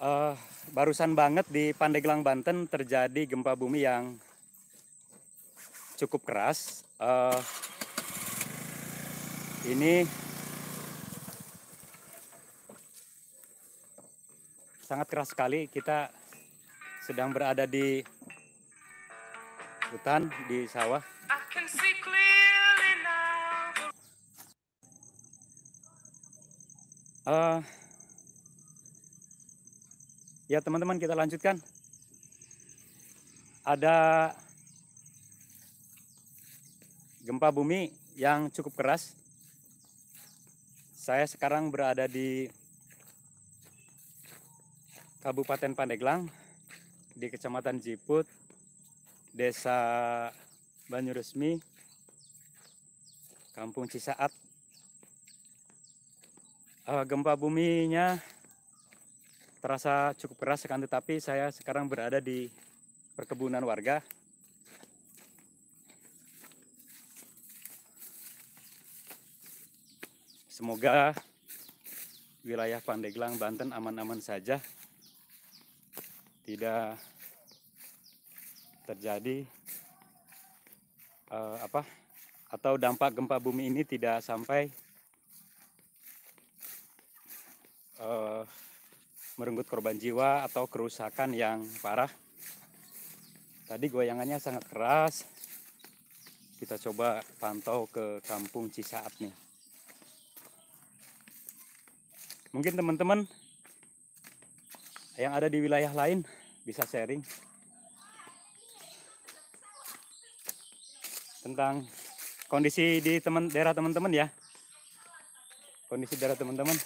Uh, barusan banget di Pandeglang Banten terjadi gempa bumi yang cukup keras. Uh, ini sangat keras sekali. Kita sedang berada di hutan, di sawah. Uh, Ya teman-teman kita lanjutkan. Ada gempa bumi yang cukup keras. Saya sekarang berada di Kabupaten Pandeglang, di Kecamatan Jiput, Desa Banyuresmi, Kampung Cisaat. Eh, gempa buminya terasa cukup keras sekali, tetapi saya sekarang berada di perkebunan warga semoga wilayah Pandeglang Banten aman-aman saja tidak terjadi uh, apa atau dampak gempa bumi ini tidak sampai uh, merenggut korban jiwa atau kerusakan yang parah. Tadi goyangannya sangat keras. Kita coba pantau ke kampung Cisaat nih. Mungkin teman-teman yang ada di wilayah lain bisa sharing tentang kondisi di teman daerah teman-teman ya. Kondisi daerah teman-teman.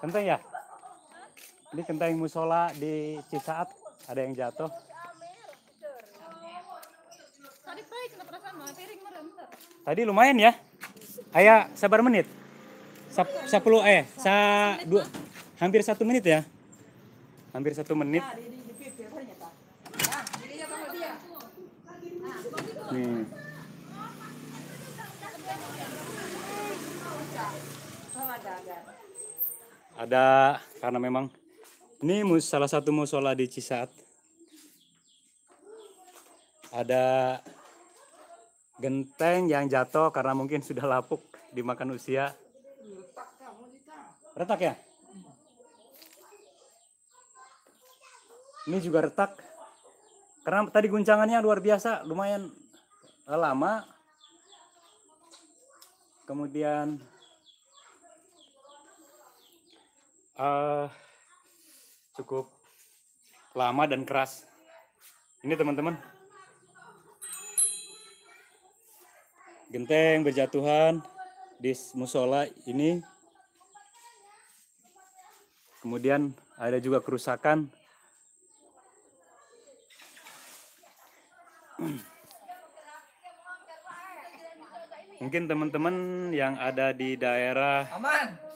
Kenteng ya? Ini kenteng musola di Cisaat ada yang jatuh. Tadi lumayan ya. Ayah sabar menit. Sap, 10 eh sa dua, hampir satu menit ya. Hampir satu menit. Nih. ada karena memang ini salah satu musola di Cisat ada genteng yang jatuh karena mungkin sudah lapuk dimakan usia retak ya ini juga retak karena tadi guncangannya luar biasa lumayan lama kemudian uh, cukup lama dan keras. Ini teman-teman. Genteng berjatuhan di musola ini. Kemudian ada juga kerusakan. Mungkin teman-teman yang ada di daerah Aman.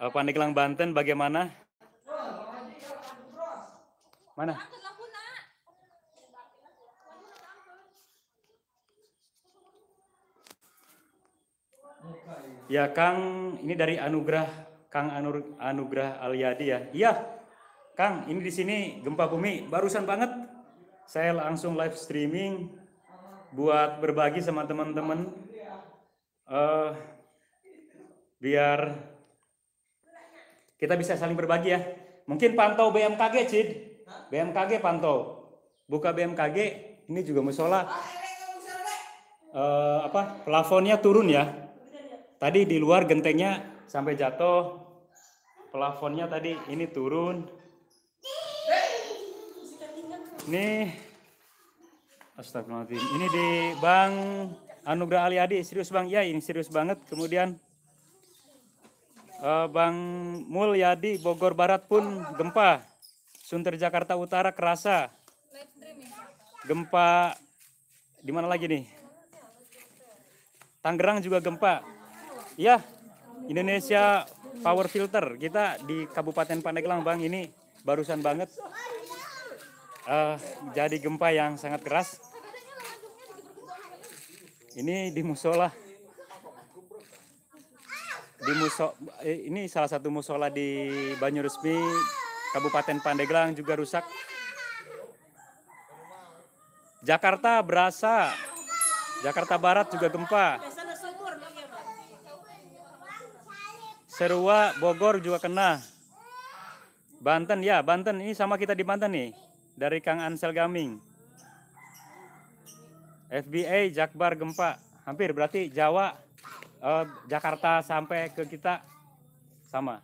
Eh, Pandeglang Banten bagaimana? Mana? Ya Kang, ini dari Anugrah Kang Anur, Anugrah Aliadi ya. Iya, Kang, ini di sini gempa bumi barusan banget. Saya langsung live streaming buat berbagi sama teman-teman. Uh, biar kita bisa saling berbagi ya. Mungkin pantau BMKG, Cid. BMKG pantau. Buka BMKG, ini juga musola. Ah, eh, eh, eh, apa? Plafonnya turun ya. ya. Tadi di luar gentengnya sampai jatuh. Plafonnya tadi ini turun. Nih. Astagfirullahaladzim. Ini di Bang Anugrah Ali Adi. Serius Bang? Ya, ini serius banget. Kemudian uh, Bang Mulyadi Bogor Barat pun gempa. Sunter Jakarta Utara kerasa. Gempa di mana lagi nih? Tangerang juga gempa. Ya, Indonesia Power Filter. Kita di Kabupaten Pandeglang, Bang. Ini barusan banget. Uh, jadi gempa yang sangat keras. Ini di musola di muso eh, ini salah satu musola di Banyuresmi Kabupaten Pandeglang juga rusak. Jakarta berasa. Jakarta Barat juga gempa. Serua Bogor juga kena. Banten ya, Banten ini sama kita di Banten nih dari Kang Ansel Gaming. FBA Jakbar gempa. Hampir berarti Jawa uh, Jakarta sampai ke kita sama.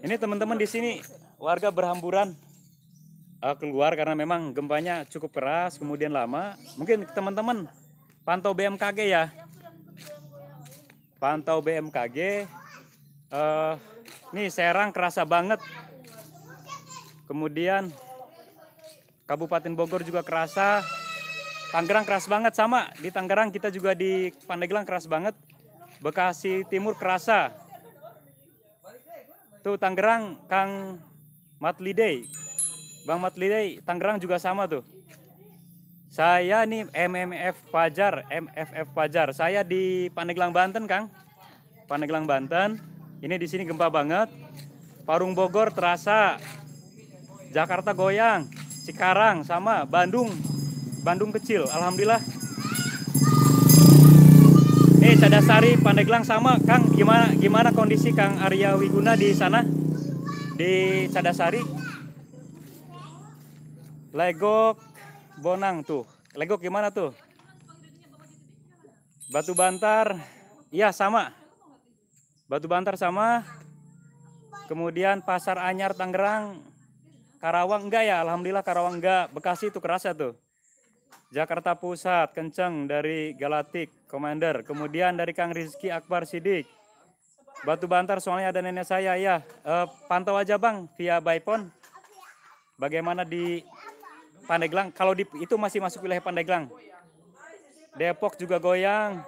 Ini teman-teman di sini warga berhamburan uh, keluar karena memang gempanya cukup keras, kemudian lama. Mungkin teman-teman pantau BMKG ya. Pantau BMKG. Uh, eh, nih Serang kerasa banget. Kemudian Kabupaten Bogor juga kerasa. Tangerang keras banget sama di Tangerang kita juga di Pandeglang keras banget. Bekasi Timur kerasa. Tuh Tangerang Kang Matliday, Bang Matliday Tangerang juga sama tuh. Saya nih MMF Fajar, MFF Fajar. Saya di Pandeglang Banten, Kang. Pandeglang Banten. Ini di sini gempa banget. Parung Bogor terasa. Jakarta goyang. Cikarang sama Bandung Bandung kecil, alhamdulillah. Eh, Cadasari, Pandeglang sama, Kang. Gimana gimana kondisi Kang Arya Wiguna di sana? Di Cadasari? Legok Bonang tuh. Legok gimana tuh? Batu Bantar. Iya, sama. Batu Bantar sama. Kemudian Pasar Anyar Tangerang. Karawang enggak ya? Alhamdulillah Karawang enggak. Bekasi itu kerasa tuh. Jakarta Pusat, kenceng dari Galatik, Commander. Kemudian dari Kang Rizky Akbar Sidik. Batu Bantar soalnya ada nenek saya ya. eh, pantau aja Bang via Baipon. Bagaimana di Pandeglang? Kalau di itu masih masuk wilayah Pandeglang. Depok juga goyang.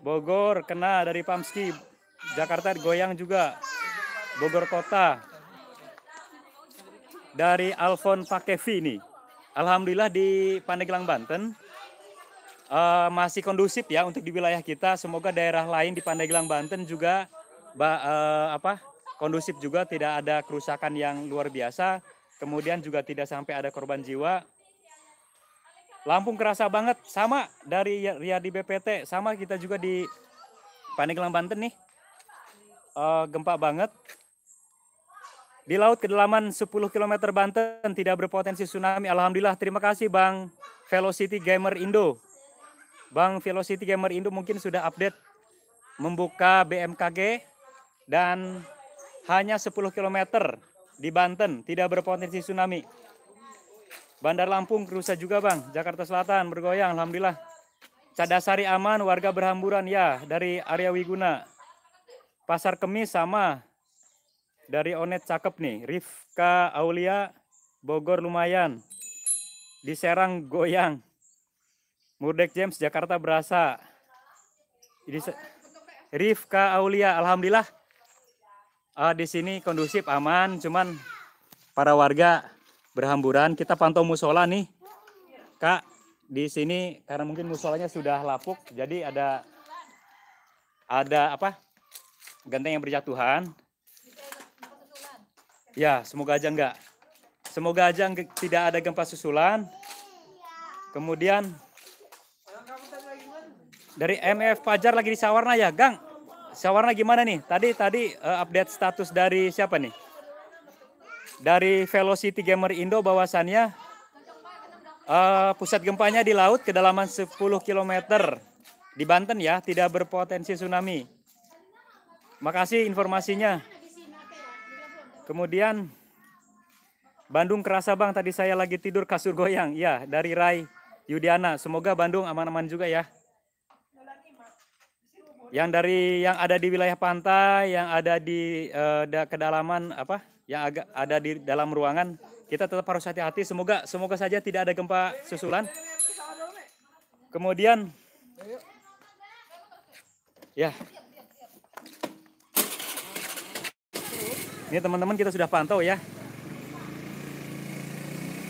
Bogor kena dari Pamski. Jakarta goyang juga. Bogor Kota. Dari Alfon Pakevi nih. Alhamdulillah di Pandeglang Banten uh, masih kondusif ya untuk di wilayah kita. Semoga daerah lain di Pandeglang Banten juga uh, apa kondusif juga tidak ada kerusakan yang luar biasa. Kemudian juga tidak sampai ada korban jiwa. Lampung kerasa banget sama dari Ria di BPT sama kita juga di Pandeglang Banten nih. Uh, gempa banget di laut kedalaman 10 km Banten tidak berpotensi tsunami. Alhamdulillah. Terima kasih Bang Velocity Gamer Indo. Bang Velocity Gamer Indo mungkin sudah update membuka BMKG dan hanya 10 km di Banten tidak berpotensi tsunami. Bandar Lampung rusak juga Bang. Jakarta Selatan bergoyang alhamdulillah. Cadasari aman warga berhamburan ya dari area Wiguna. Pasar Kemis sama dari Onet cakep nih. Rifka Aulia Bogor lumayan. Di Serang goyang. Murdek James Jakarta berasa. Ini Rifka Aulia alhamdulillah. Uh, di sini kondusif aman cuman para warga berhamburan kita pantau musola nih. Kak, di sini karena mungkin musolanya sudah lapuk jadi ada ada apa genteng yang berjatuhan Ya, semoga aja enggak. Semoga aja tidak ada gempa susulan. Kemudian dari MF Pajar lagi di Sawarna ya, Gang. Sawarna gimana nih? Tadi tadi uh, update status dari siapa nih? Dari Velocity Gamer Indo bahwasannya uh, pusat gempanya di laut kedalaman 10 km di Banten ya, tidak berpotensi tsunami. Makasih informasinya. Kemudian Bandung kerasa bang, tadi saya lagi tidur kasur goyang. Ya, dari Rai Yudiana. Semoga Bandung aman-aman juga ya. Yang dari yang ada di wilayah pantai, yang ada di uh, kedalaman apa? Yang agak ada di dalam ruangan, kita tetap harus hati-hati. Semoga semoga saja tidak ada gempa susulan. Kemudian, ya, Ini teman-teman kita sudah pantau ya.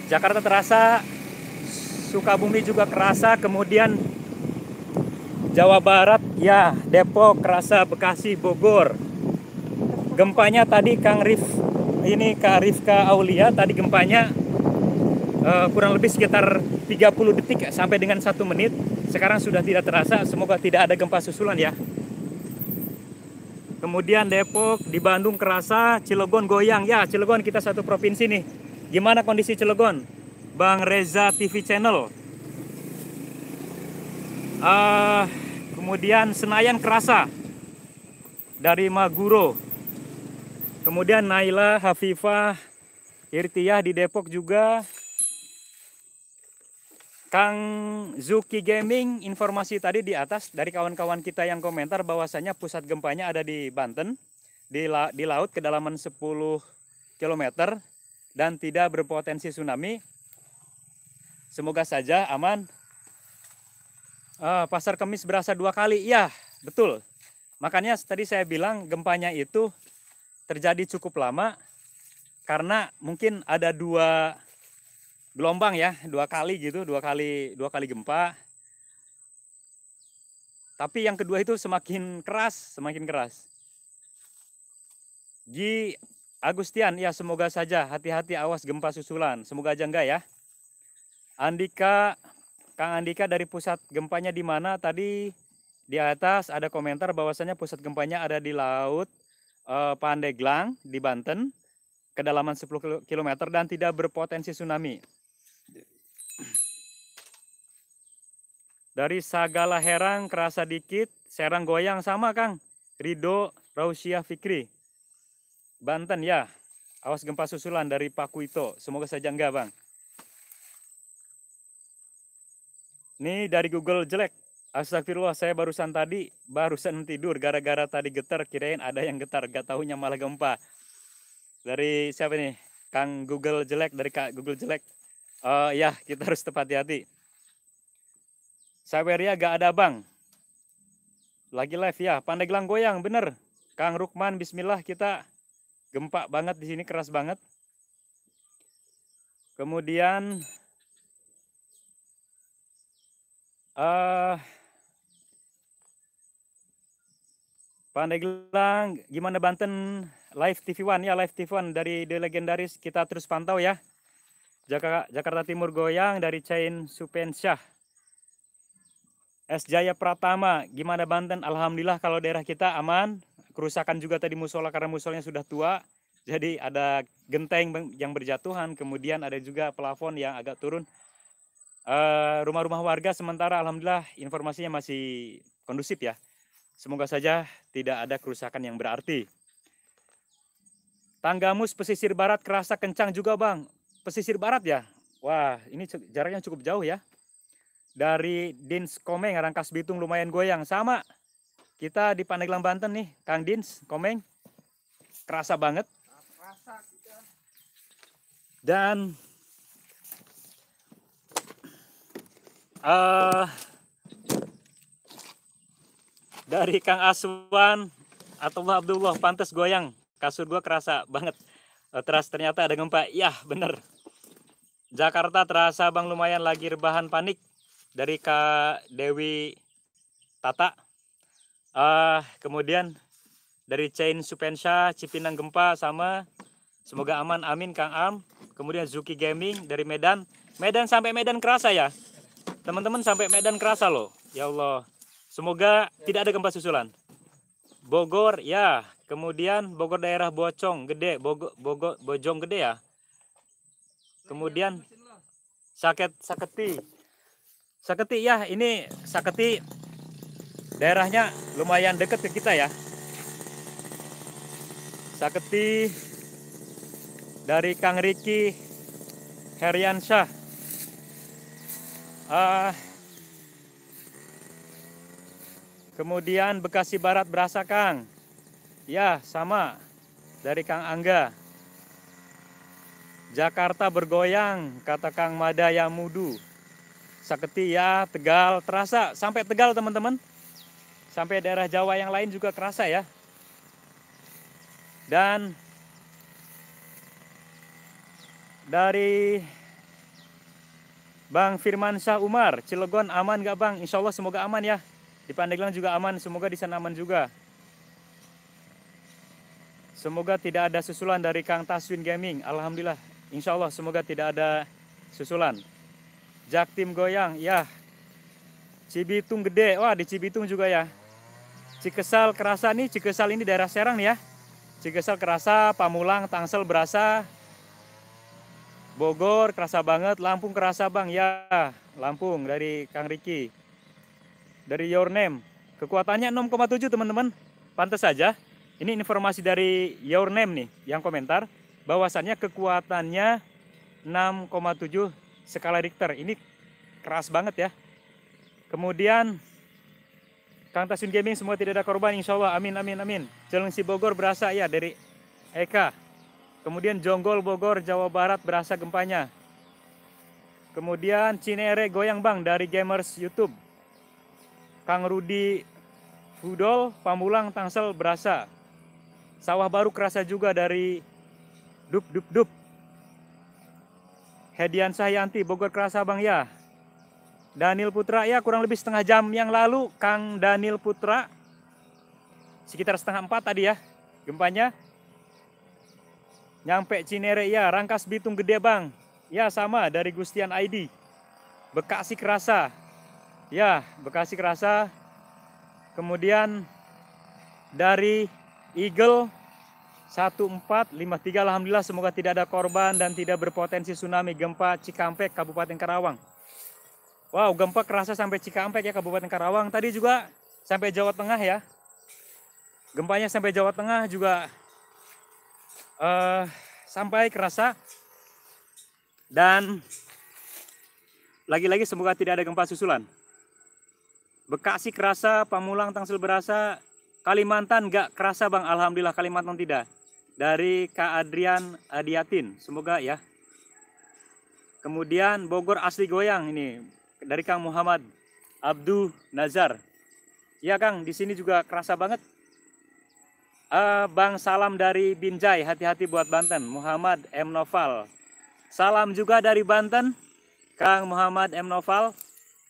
Jakarta terasa, Sukabumi juga kerasa, kemudian Jawa Barat ya, Depok kerasa, Bekasi, Bogor. Gempanya tadi Kang Rif, ini Kak Rifka Aulia, tadi gempanya uh, kurang lebih sekitar 30 detik sampai dengan satu menit. Sekarang sudah tidak terasa, semoga tidak ada gempa susulan ya kemudian Depok, di Bandung kerasa, Cilegon goyang. Ya, Cilegon kita satu provinsi nih. Gimana kondisi Cilegon? Bang Reza TV Channel. Uh, kemudian Senayan kerasa dari Maguro. Kemudian Naila, Hafifah, Irtiah di Depok juga. Kang Zuki Gaming, informasi tadi di atas dari kawan-kawan kita yang komentar bahwasanya pusat gempanya ada di Banten, di, la di laut kedalaman 10 km dan tidak berpotensi tsunami. Semoga saja aman. Uh, pasar Kemis berasa dua kali, ya betul. Makanya tadi saya bilang gempanya itu terjadi cukup lama karena mungkin ada dua gelombang ya dua kali gitu dua kali dua kali gempa tapi yang kedua itu semakin keras semakin keras Gi Agustian ya semoga saja hati-hati awas gempa susulan semoga aja enggak ya Andika Kang Andika dari pusat gempanya di mana tadi di atas ada komentar bahwasanya pusat gempanya ada di laut eh, Pandeglang di Banten kedalaman 10 km dan tidak berpotensi tsunami. Dari Sagala Herang, Kerasa Dikit, Serang Goyang, sama Kang. Rido, Rausia Fikri. Banten ya. Awas gempa susulan dari Pakuito. Semoga saja enggak Bang. Ini dari Google jelek. Astagfirullah, saya barusan tadi, barusan tidur gara-gara tadi getar, kirain ada yang getar, gak tahunya malah gempa. Dari siapa nih? Kang Google jelek, dari Kak Google jelek. Uh, ya, kita harus tepat hati. Saweria gak ada bang. Lagi live ya, Pandeglang goyang, bener. Kang Rukman, bismillah kita gempa banget di sini, keras banget. Kemudian uh, eh, Pandeglang, gimana Banten? Live TV One ya, live TV One dari The Legendaris kita terus pantau ya. Jakarta, Jakarta Timur goyang dari Chain Supensyah. S Jaya Pratama, gimana Banten? Alhamdulillah kalau daerah kita aman. Kerusakan juga tadi musola karena musolnya sudah tua. Jadi ada genteng yang berjatuhan, kemudian ada juga plafon yang agak turun. Eh, rumah-rumah warga sementara alhamdulillah informasinya masih kondusif ya. Semoga saja tidak ada kerusakan yang berarti. Tanggamus pesisir barat kerasa kencang juga bang. Pesisir barat ya? Wah ini jaraknya cukup jauh ya dari Dins Komeng Rangkas Bitung lumayan goyang sama kita di Pandeglang Banten nih Kang Dins Komeng kerasa banget dan uh, dari Kang Aswan atau Abdullah pantas goyang kasur gua kerasa banget eh, terus ternyata ada gempa ya bener Jakarta terasa bang lumayan lagi rebahan panik dari Kak Dewi Tata. Uh, kemudian dari Chain Supensa, Cipinang Gempa sama semoga aman amin Kang Am. Kemudian Zuki Gaming dari Medan. Medan sampai Medan kerasa ya. Teman-teman sampai Medan kerasa loh. Ya Allah. Semoga tidak ada gempa susulan. Bogor ya. Kemudian Bogor daerah Bocong Gede, Bogor Bogor Bojong Gede ya. Kemudian Saket saketi Saketi ya, ini Saketi daerahnya lumayan deket ke kita ya. Saketi dari Kang Riki Heriansyah. Uh, kemudian Bekasi Barat berasa Kang. Ya, sama dari Kang Angga. Jakarta bergoyang, kata Kang Madaya Mudu. Saketia, ya, Tegal, terasa sampai Tegal teman-teman. Sampai daerah Jawa yang lain juga kerasa ya. Dan dari Bang Firman Firmansyah Umar, Cilegon aman gak Bang? Insya Allah semoga aman ya. Di Pandeglang juga aman, semoga di sana aman juga. Semoga tidak ada susulan dari Kang Taswin Gaming. Alhamdulillah, insya Allah semoga tidak ada susulan. Jak Jaktim Goyang, ya. Cibitung Gede, wah di Cibitung juga ya. Cikesal kerasa nih, Cikesal ini daerah Serang nih ya. Cikesal kerasa, Pamulang, Tangsel berasa. Bogor kerasa banget, Lampung kerasa bang, ya. Lampung dari Kang Riki. Dari Your Name, kekuatannya 6,7 teman-teman. Pantas saja. Ini informasi dari Your Name nih yang komentar bahwasannya kekuatannya 6,7 skala Richter. Ini keras banget ya. Kemudian Kang Tasun Gaming semua tidak ada korban insya Allah. Amin, amin, amin. Cilengsi Bogor berasa ya dari Eka. Kemudian Jonggol Bogor Jawa Barat berasa gempanya. Kemudian Cinere goyang bang dari Gamers YouTube. Kang Rudi Budol Pamulang Tangsel berasa. Sawah baru kerasa juga dari Dup Dup Dup Hedian Sahyanti, Bogor Kerasa Bang ya. Daniel Putra, ya kurang lebih setengah jam yang lalu Kang Daniel Putra. Sekitar setengah empat tadi ya gempanya. Nyampe Cinere, ya Rangkas Bitung Gede Bang. Ya sama dari Gustian ID. Bekasi Kerasa. Ya, Bekasi Kerasa. Kemudian dari Eagle 1453 Alhamdulillah semoga tidak ada korban dan tidak berpotensi tsunami gempa Cikampek Kabupaten Karawang. Wow, gempa kerasa sampai Cikampek ya Kabupaten Karawang. Tadi juga sampai Jawa Tengah ya. Gempanya sampai Jawa Tengah juga uh, sampai kerasa. Dan lagi-lagi semoga tidak ada gempa susulan. Bekasi kerasa, Pamulang, Tangsel berasa, Kalimantan nggak kerasa Bang, Alhamdulillah Kalimantan tidak. Dari Kak Adrian Adiatin, semoga ya. Kemudian Bogor asli goyang ini dari Kang Muhammad Abdu Nazar. Ya Kang, di sini juga kerasa banget. Uh, Bang salam dari Binjai, hati-hati buat Banten. Muhammad M Noval. Salam juga dari Banten, Kang Muhammad M Noval.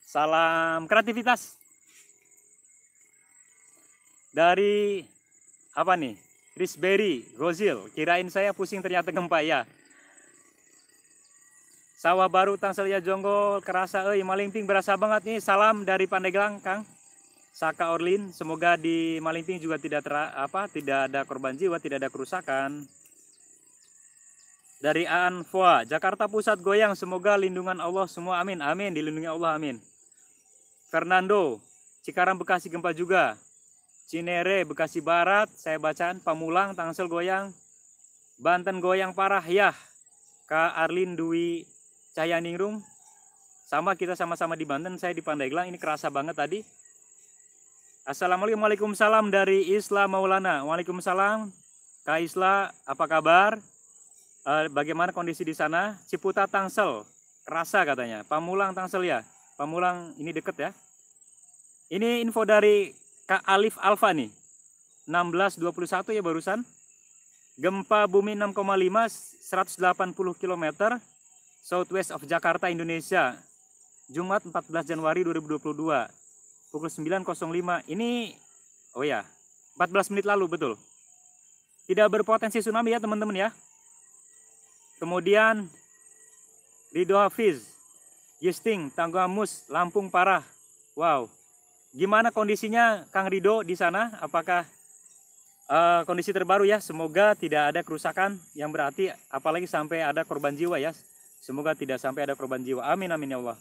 Salam kreativitas dari apa nih? Risberry, Rozil, Kirain saya pusing ternyata gempa ya. Sawah baru Tangselia Jonggol kerasa euy Malingping berasa banget nih. Salam dari Pandeglang, Kang. Saka Orlin, semoga di Malingping juga tidak ter, apa tidak ada korban jiwa, tidak ada kerusakan. Dari Aan Fua, Jakarta Pusat goyang, semoga lindungan Allah semua amin. Amin, dilindungi Allah amin. Fernando, Cikarang Bekasi gempa juga. Cinere, Bekasi Barat, saya bacaan Pamulang, Tangsel goyang, Banten goyang parah, ya. Kak Arlin Dwi Cahyaningrum, sama kita sama-sama di Banten, saya di Pandeglang, ini kerasa banget tadi. Assalamualaikum salam dari Isla Maulana. Waalaikumsalam. Kak Isla, apa kabar? Eh, bagaimana kondisi di sana? Ciputa Tangsel, kerasa katanya. Pamulang Tangsel ya? Pamulang ini deket ya? Ini info dari Kak Alif Alfa nih. 1621 ya barusan. Gempa bumi 6,5 180 km southwest of Jakarta, Indonesia. Jumat 14 Januari 2022 pukul 9.05. Ini oh ya, 14 menit lalu betul. Tidak berpotensi tsunami ya teman-teman ya. Kemudian Ridho Hafiz, Yisting, Tanggamus, Lampung parah. Wow, Gimana kondisinya Kang Rido di sana? Apakah uh, kondisi terbaru ya? Semoga tidak ada kerusakan yang berarti apalagi sampai ada korban jiwa ya. Semoga tidak sampai ada korban jiwa. Amin amin ya Allah.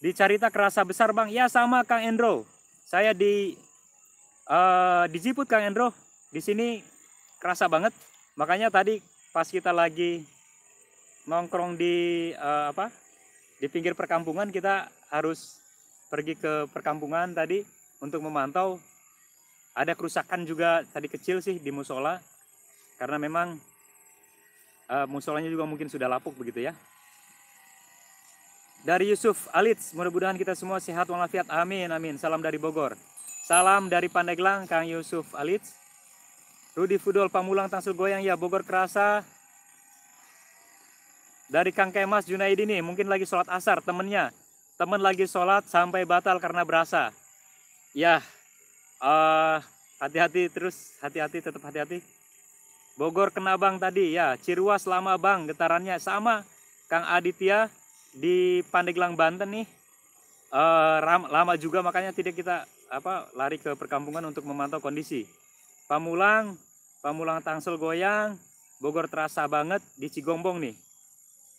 Di Carita kerasa besar Bang. Ya sama Kang Endro. Saya di uh, eh, dijiput Kang Endro. Di sini kerasa banget. Makanya tadi pas kita lagi nongkrong di uh, apa? Di pinggir perkampungan kita harus pergi ke perkampungan tadi untuk memantau ada kerusakan juga tadi kecil sih di musola karena memang uh, musolanya juga mungkin sudah lapuk begitu ya. Dari Yusuf Alits, mudah-mudahan kita semua sehat walafiat. Amin, amin. Salam dari Bogor. Salam dari Pandeglang, Kang Yusuf Alits. Rudi Fudol Pamulang Tangsul Goyang, ya Bogor kerasa. Dari Kang Kemas Junaidi nih, mungkin lagi sholat asar temennya teman lagi sholat sampai batal karena berasa. Ya, hati eh, hati-hati terus, hati-hati tetap hati-hati. Bogor kena bang tadi, ya. Ciruas lama bang, getarannya sama. Kang Aditya di Pandeglang Banten nih, uh, ram, lama juga makanya tidak kita apa lari ke perkampungan untuk memantau kondisi. Pamulang, Pamulang Tangsel goyang, Bogor terasa banget di Cigombong nih.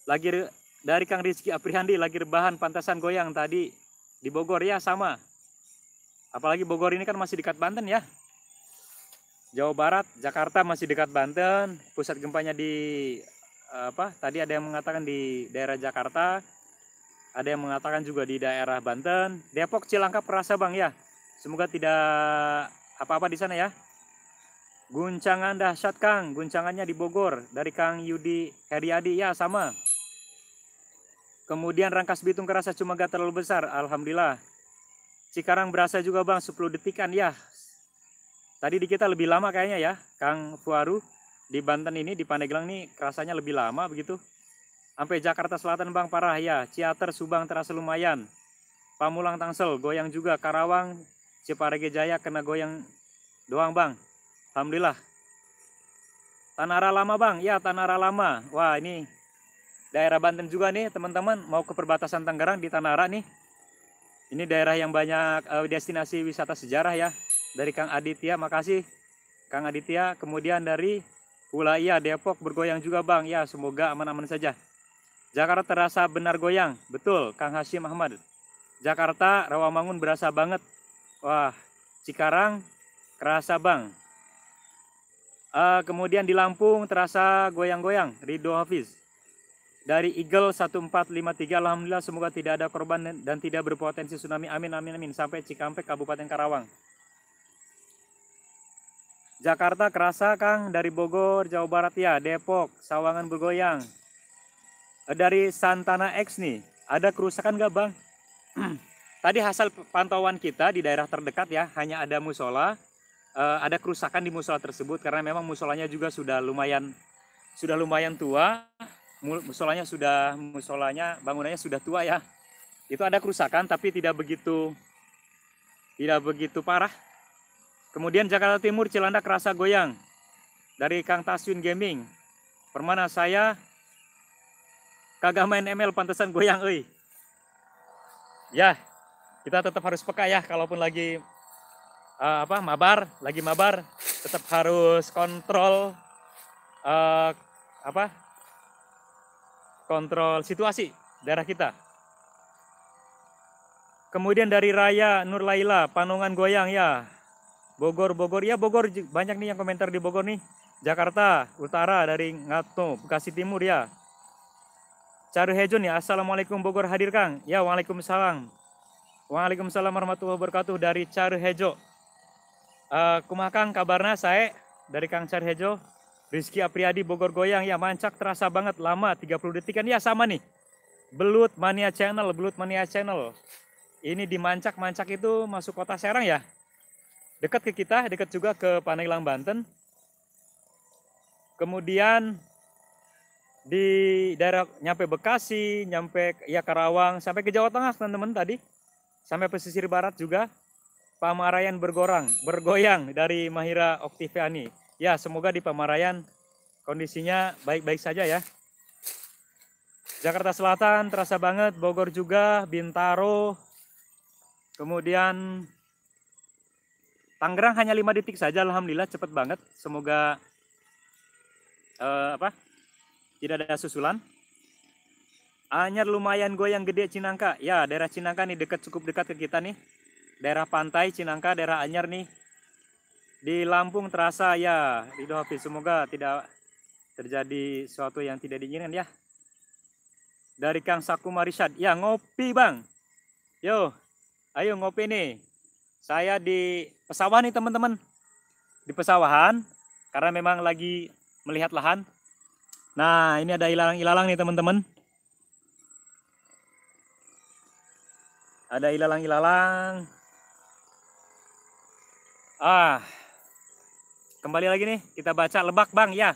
Lagi dari Kang Rizky Aprihandi lagi rebahan pantasan goyang tadi di Bogor ya sama. Apalagi Bogor ini kan masih dekat Banten ya. Jawa Barat, Jakarta masih dekat Banten. Pusat gempanya di eh, apa? Tadi ada yang mengatakan di daerah Jakarta, ada yang mengatakan juga di daerah Banten. Depok Cilangkap rasa Bang ya. Semoga tidak apa-apa di sana ya. Guncangan dahsyat Kang, guncangannya di Bogor dari Kang Yudi Heriadi ya sama. Kemudian Rangkas Bitung kerasa cuma gak terlalu besar, Alhamdulillah. Cikarang berasa juga bang, 10 detikan ya. Tadi di kita lebih lama kayaknya ya, Kang Fuaru. Di Banten ini, di Pandeglang ini kerasanya lebih lama begitu. Sampai Jakarta Selatan bang, parah ya. Ciater, Subang terasa lumayan. Pamulang Tangsel, goyang juga. Karawang, Ciparege Jaya kena goyang doang bang. Alhamdulillah. Tanara lama bang, ya Tanara lama. Wah ini daerah Banten juga nih teman-teman mau ke perbatasan Tangerang di Tanara nih ini daerah yang banyak uh, destinasi wisata sejarah ya dari Kang Aditya makasih Kang Aditya kemudian dari Wilayah Depok bergoyang juga Bang ya semoga aman-aman saja Jakarta terasa benar goyang betul Kang Hasyim Ahmad Jakarta Rawamangun berasa banget wah Cikarang kerasa Bang uh, kemudian di Lampung terasa goyang-goyang Ridho Hafiz dari Eagle 1453 Alhamdulillah semoga tidak ada korban dan, tidak berpotensi tsunami amin amin amin sampai Cikampek Kabupaten Karawang Jakarta kerasa Kang dari Bogor Jawa Barat ya Depok Sawangan bergoyang eh, dari Santana X nih ada kerusakan gak Bang tadi hasil pantauan kita di daerah terdekat ya hanya ada musola eh, ada kerusakan di musola tersebut karena memang musolanya juga sudah lumayan sudah lumayan tua musolanya sudah musolanya bangunannya sudah tua ya. Itu ada kerusakan tapi tidak begitu tidak begitu parah. Kemudian Jakarta Timur Cilandak kerasa goyang. Dari Kang Tasyun Gaming. Permana saya kagak main ML pantesan goyang euy. Ya, kita tetap harus peka ya kalaupun lagi uh, apa mabar, lagi mabar tetap harus kontrol uh, apa kontrol situasi daerah kita. Kemudian dari Raya Nur Laila, Panungan Goyang ya. Bogor, Bogor. Ya Bogor banyak nih yang komentar di Bogor nih. Jakarta Utara dari Ngato, Bekasi Timur ya. Caru Hejun ya. Assalamualaikum Bogor hadir Kang. Ya Waalaikumsalam. Waalaikumsalam warahmatullahi wabarakatuh dari Caru Hejo. Uh, kumah Kang kabarnya saya dari Kang Caru Hejo. Rizky Apriadi Bogor Goyang ya mancak terasa banget lama 30 detik kan ya sama nih. Belut Mania Channel, Belut Mania Channel. Ini di mancak-mancak itu masuk kota Serang ya. Dekat ke kita, dekat juga ke Pandeglang Banten. Kemudian di daerah nyampe Bekasi, nyampe ya Karawang, sampai ke Jawa Tengah teman-teman tadi. Sampai pesisir barat juga. Pamarayan bergorang, bergoyang dari Mahira Oktiviani. Ya, semoga di Pamarayan kondisinya baik-baik saja ya. Jakarta Selatan terasa banget, Bogor juga, Bintaro, kemudian Tangerang hanya 5 detik saja, Alhamdulillah cepat banget. Semoga uh, apa tidak ada susulan. Anyar lumayan goyang gede Cinangka. Ya, daerah Cinangka nih dekat cukup dekat ke kita nih. Daerah pantai Cinangka, daerah Anyar nih di Lampung terasa ya, Ridho Hafiz. Semoga tidak terjadi sesuatu yang tidak diinginkan ya. Dari Kang Sakuma Rishad. Ya, ngopi bang. Yo, ayo ngopi nih. Saya di pesawahan nih teman-teman. Di pesawahan, karena memang lagi melihat lahan. Nah, ini ada ilalang-ilalang nih teman-teman. Ada ilalang-ilalang. Ah, kembali lagi nih kita baca Lebak Bang ya.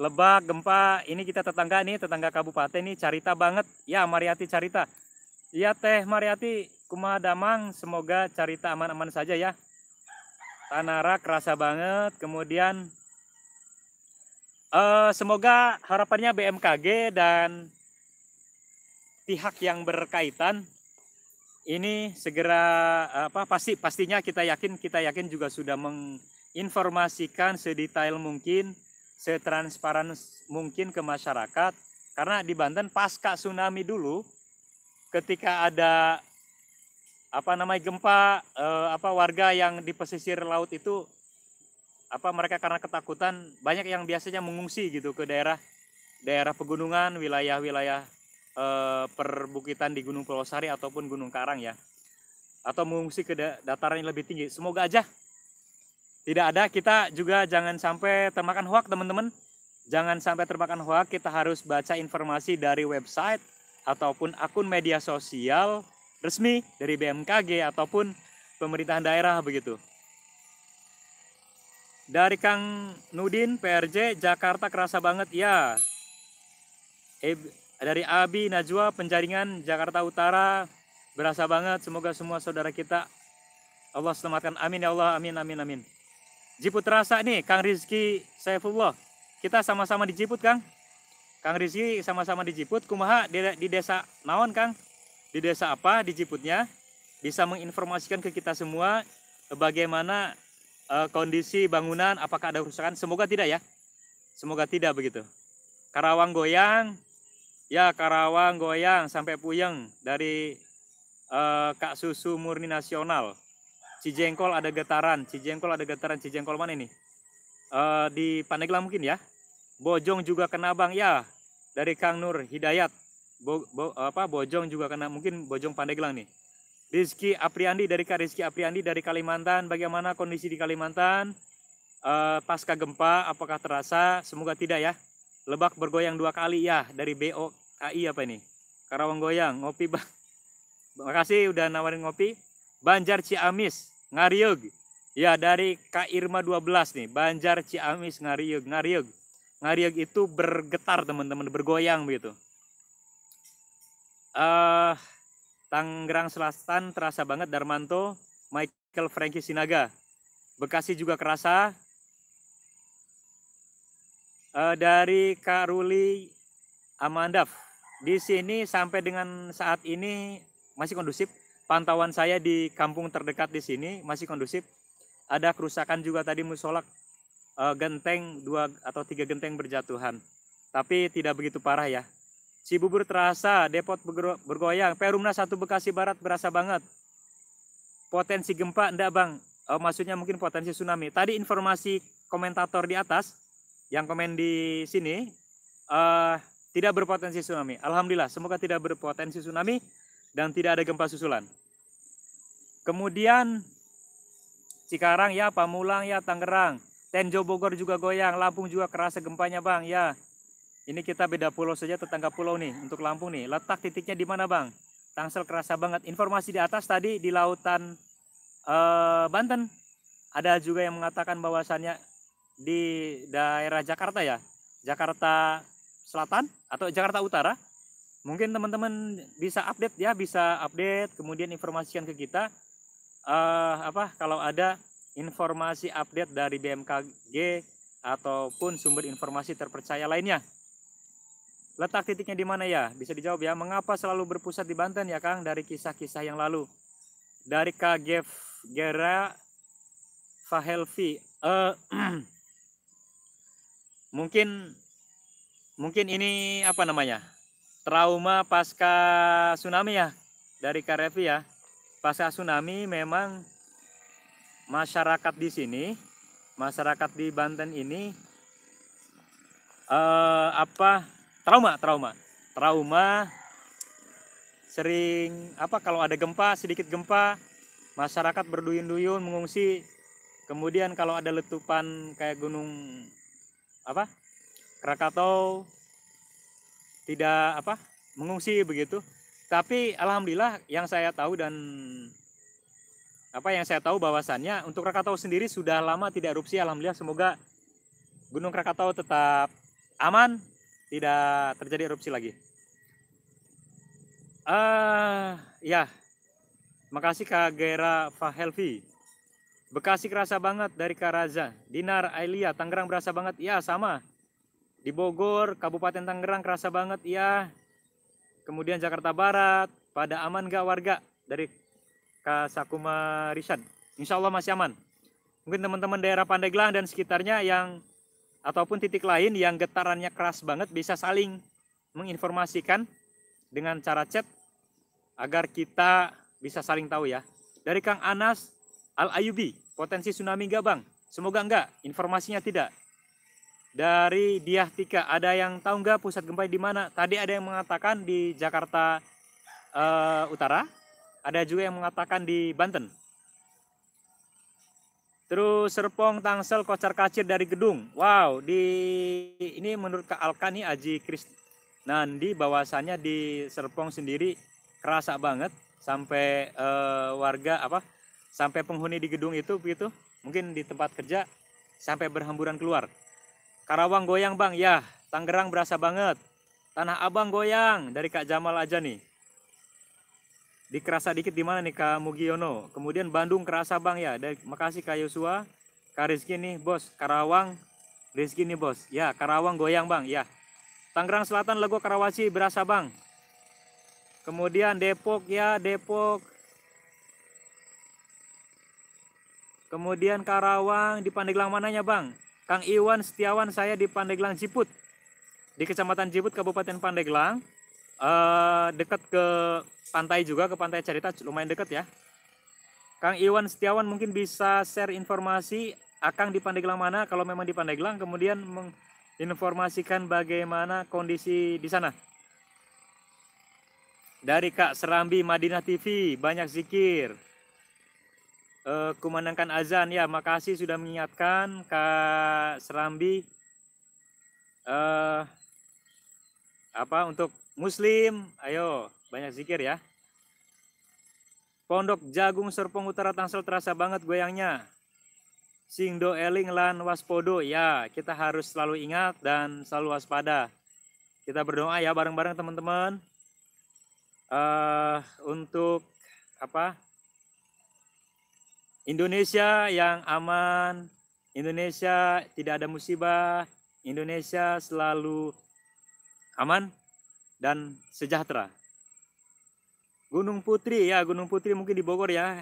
Lebak gempa ini kita tetangga nih, tetangga kabupaten nih carita banget. Ya Mariati carita. Ya Teh Mariati Kumah damang semoga carita aman-aman saja ya. Tanara kerasa banget. Kemudian uh, semoga harapannya BMKG dan pihak yang berkaitan ini segera apa pasti pastinya kita yakin kita yakin juga sudah meng informasikan sedetail mungkin, setransparan mungkin ke masyarakat. Karena di Banten pasca tsunami dulu, ketika ada apa namanya gempa, eh, apa warga yang di pesisir laut itu apa mereka karena ketakutan banyak yang biasanya mengungsi gitu ke daerah daerah pegunungan, wilayah-wilayah eh, perbukitan di Gunung Pulau Sari ataupun Gunung Karang ya. Atau mengungsi ke dataran yang lebih tinggi. Semoga aja tidak ada kita juga jangan sampai termakan hoax teman-teman jangan sampai termakan hoax kita harus baca informasi dari website ataupun akun media sosial resmi dari BMKG ataupun pemerintahan daerah begitu dari Kang Nudin PRJ Jakarta kerasa banget ya dari Abi Najwa penjaringan Jakarta Utara berasa banget semoga semua saudara kita Allah selamatkan amin ya Allah amin amin amin Jiput Rasa nih, Kang Rizky Saifullah. Kita sama-sama di Jiput, Kang. Kang Rizky sama-sama di Jiput. Kumaha di, di desa naon, Kang? Di desa apa di Jiputnya? Bisa menginformasikan ke kita semua bagaimana uh, kondisi bangunan, apakah ada kerusakan? Semoga tidak ya. Semoga tidak begitu. Karawang goyang, ya Karawang goyang sampai puyeng dari uh, Kak Susu Murni Nasional. Cijengkol ada getaran. Cijengkol ada getaran. Cijengkol mana ini? Uh, di Pandeglang mungkin ya. Bojong juga kena bang ya. Dari Kang Nur Hidayat. Bo, bo, apa Bojong juga kena mungkin Bojong Pandeglang nih. Rizky Apriandi dari Kak Rizky Apriandi dari Kalimantan. Bagaimana kondisi di Kalimantan? Uh, pasca gempa apakah terasa? Semoga tidak ya. Lebak bergoyang dua kali ya dari BOKI apa ini? Karawang goyang, ngopi bang. Terima kasih udah nawarin ngopi. Banjar Ciamis Ngariog. Ya, dari Kak Irma 12 nih, Banjar Ciamis Ngariog. Ngariog. Ngariog itu bergetar teman-teman, bergoyang begitu. Uh, Tangerang Selatan terasa banget Darmanto, Michael Frankie Sinaga. Bekasi juga kerasa. Uh, dari Kak Ruli Amandaf. Di sini sampai dengan saat ini masih kondusif pantauan saya di kampung terdekat di sini masih kondusif. Ada kerusakan juga tadi musolak e, genteng dua atau tiga genteng berjatuhan. Tapi tidak begitu parah ya. Si bubur terasa, Depot bergoyang, Perumna satu Bekasi Barat berasa banget. Potensi gempa enggak bang, e, maksudnya mungkin potensi tsunami. Tadi informasi komentator di atas yang komen di sini uh, tidak berpotensi tsunami. Alhamdulillah, semoga tidak berpotensi tsunami dan tidak ada gempa susulan. Kemudian Cikarang ya, Pamulang ya, Tangerang. Tenjo Bogor juga goyang, Lampung juga kerasa gempanya bang ya. Ini kita beda pulau saja tetangga pulau nih untuk Lampung nih. Letak titiknya di mana bang? Tangsel kerasa banget. Informasi di atas tadi di lautan eh, Banten. Ada juga yang mengatakan bahwasannya di daerah Jakarta ya. Jakarta Selatan atau Jakarta Utara. Mungkin teman-teman bisa update ya, bisa update kemudian informasikan ke kita uh, apa kalau ada informasi update dari BMKG ataupun sumber informasi terpercaya lainnya. Letak titiknya di mana ya? Bisa dijawab ya. Mengapa selalu berpusat di Banten ya Kang dari kisah-kisah yang lalu? Dari KG Gera Fahelvi. Uh, mungkin mungkin ini apa namanya? Trauma pasca tsunami ya dari Karevi ya pasca tsunami memang masyarakat di sini, masyarakat di Banten ini eh, apa trauma, trauma, trauma sering apa kalau ada gempa sedikit gempa masyarakat berduyun-duyun mengungsi kemudian kalau ada letupan kayak gunung apa Krakatau tidak apa mengungsi begitu tapi alhamdulillah yang saya tahu dan apa yang saya tahu bahwasannya untuk Krakatau sendiri sudah lama tidak erupsi alhamdulillah semoga Gunung Krakatau tetap aman tidak terjadi erupsi lagi. Uh, ya, makasih Kak Gera Fahelvi. Bekasi kerasa banget dari Karaza. Dinar, Ailia, Tangerang berasa banget. Ya, sama. Di Bogor, Kabupaten Tangerang kerasa banget. Ya, kemudian Jakarta Barat, pada aman gak warga dari Kasakuma Rishan Insya Allah masih aman. Mungkin teman-teman daerah Pandeglang dan sekitarnya yang ataupun titik lain yang getarannya keras banget bisa saling menginformasikan dengan cara chat agar kita bisa saling tahu ya. Dari Kang Anas Al Ayubi, potensi tsunami bang? Semoga enggak, informasinya tidak dari Diah Tika. Ada yang tahu nggak pusat gempa di mana? Tadi ada yang mengatakan di Jakarta uh, Utara, ada juga yang mengatakan di Banten. Terus Serpong, Tangsel, Kocar Kacir dari Gedung. Wow, di ini menurut Kak Alka nih Aji Kris Nandi bahwasannya di Serpong sendiri kerasa banget sampai uh, warga apa sampai penghuni di gedung itu begitu mungkin di tempat kerja sampai berhamburan keluar Karawang goyang bang, ya. Tangerang berasa banget. Tanah Abang goyang dari Kak Jamal aja nih. Dikerasa dikit di mana nih Kak Mugiono. Kemudian Bandung kerasa bang ya. Dari, makasih Kak Yosua. Kak Rizky nih bos. Karawang Rizky nih bos. Ya Karawang goyang bang, ya. Tangerang Selatan Lego Karawaci berasa bang. Kemudian Depok ya Depok. Kemudian Karawang di Pandeglang mananya bang? Kang Iwan Setiawan saya di Pandeglang Ciput. Di Kecamatan Ciput Kabupaten Pandeglang. Uh, dekat ke pantai juga ke pantai Cerita lumayan dekat ya. Kang Iwan Setiawan mungkin bisa share informasi Akang di Pandeglang mana kalau memang di Pandeglang kemudian menginformasikan bagaimana kondisi di sana. Dari Kak Serambi Madinah TV banyak zikir. Uh, kumandangkan azan ya makasih sudah mengingatkan Kak Serambi uh, apa untuk muslim ayo banyak zikir ya Pondok Jagung Serpong Utara Tangsel terasa banget goyangnya Singdo eling lan waspodo ya kita harus selalu ingat dan selalu waspada kita berdoa ya bareng-bareng teman-teman uh, untuk apa Indonesia yang aman, Indonesia tidak ada musibah, Indonesia selalu aman dan sejahtera. Gunung Putri ya, Gunung Putri mungkin di Bogor ya.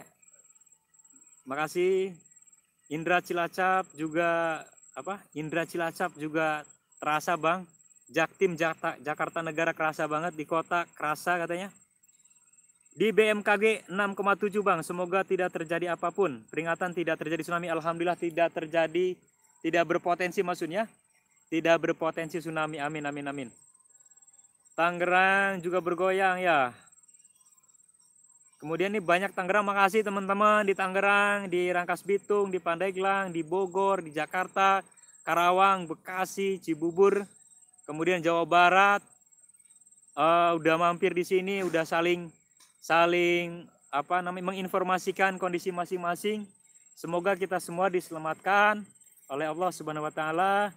Makasih. Indra Cilacap juga apa? Indra Cilacap juga terasa, Bang. Jaktim Jakarta, Jakarta Negara kerasa banget di kota kerasa katanya. Di BMKG 6,7 Bang, semoga tidak terjadi apapun. Peringatan tidak terjadi tsunami, alhamdulillah tidak terjadi, tidak berpotensi maksudnya. Tidak berpotensi tsunami, amin, amin, amin. Tangerang juga bergoyang ya. Kemudian ini banyak Tangerang, makasih teman-teman di Tangerang, di Rangkas Bitung, di Pandeglang, di Bogor, di Jakarta, Karawang, Bekasi, Cibubur, kemudian Jawa Barat. Uh, udah mampir di sini, udah saling saling apa namanya menginformasikan kondisi masing-masing. Semoga kita semua diselamatkan oleh Allah Subhanahu wa taala.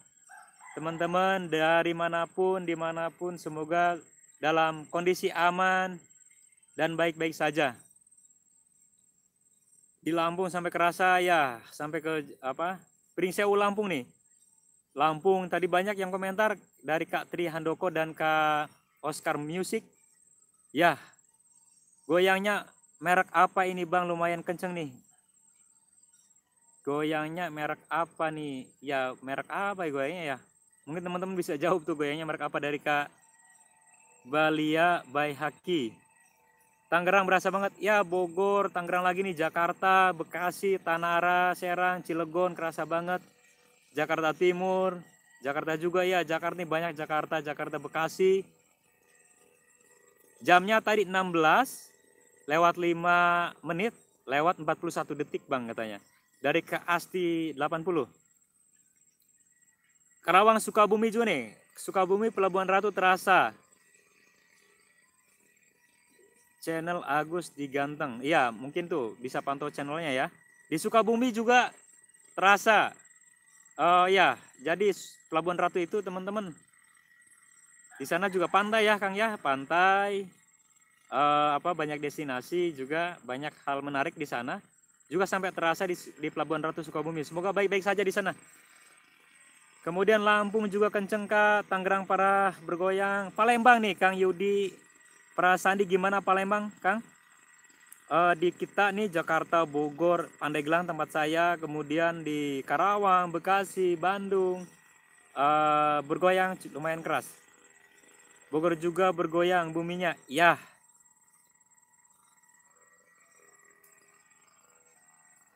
Teman-teman dari manapun dimanapun semoga dalam kondisi aman dan baik-baik saja. Di Lampung sampai kerasa ya, sampai ke apa? Pringsewu Lampung nih. Lampung tadi banyak yang komentar dari Kak Tri Handoko dan Kak Oscar Music. Ya, Goyangnya merek apa ini bang? Lumayan kenceng nih. Goyangnya merek apa nih? Ya merek apa ya goyangnya ya? Mungkin teman-teman bisa jawab tuh goyangnya merek apa dari Kak Balia by Haki. Tangerang berasa banget. Ya Bogor, Tangerang lagi nih, Jakarta, Bekasi, Tanara, Serang, Cilegon kerasa banget. Jakarta Timur, Jakarta juga ya, Jakarta nih banyak Jakarta, Jakarta Bekasi. Jamnya tadi 16, lewat 5 menit, lewat 41 detik Bang katanya. Dari ke Asti 80. Karawang Sukabumi juga nih. Sukabumi Pelabuhan Ratu terasa. Channel Agus di Ganteng. Iya, mungkin tuh bisa pantau channelnya ya. Di Sukabumi juga terasa. Uh, ya, jadi Pelabuhan Ratu itu teman-teman di sana juga pantai ya Kang ya, pantai uh, apa banyak destinasi juga banyak hal menarik di sana juga sampai terasa di, di Pelabuhan Ratu Sukabumi. Semoga baik-baik saja di sana. Kemudian Lampung juga kenceng Kak, Tangerang parah bergoyang. Palembang nih Kang Yudi, perasaan di gimana Palembang Kang? Uh, di kita nih Jakarta, Bogor, Pandeglang tempat saya, kemudian di Karawang, Bekasi, Bandung uh, bergoyang lumayan keras. Bogor juga bergoyang buminya. Yah,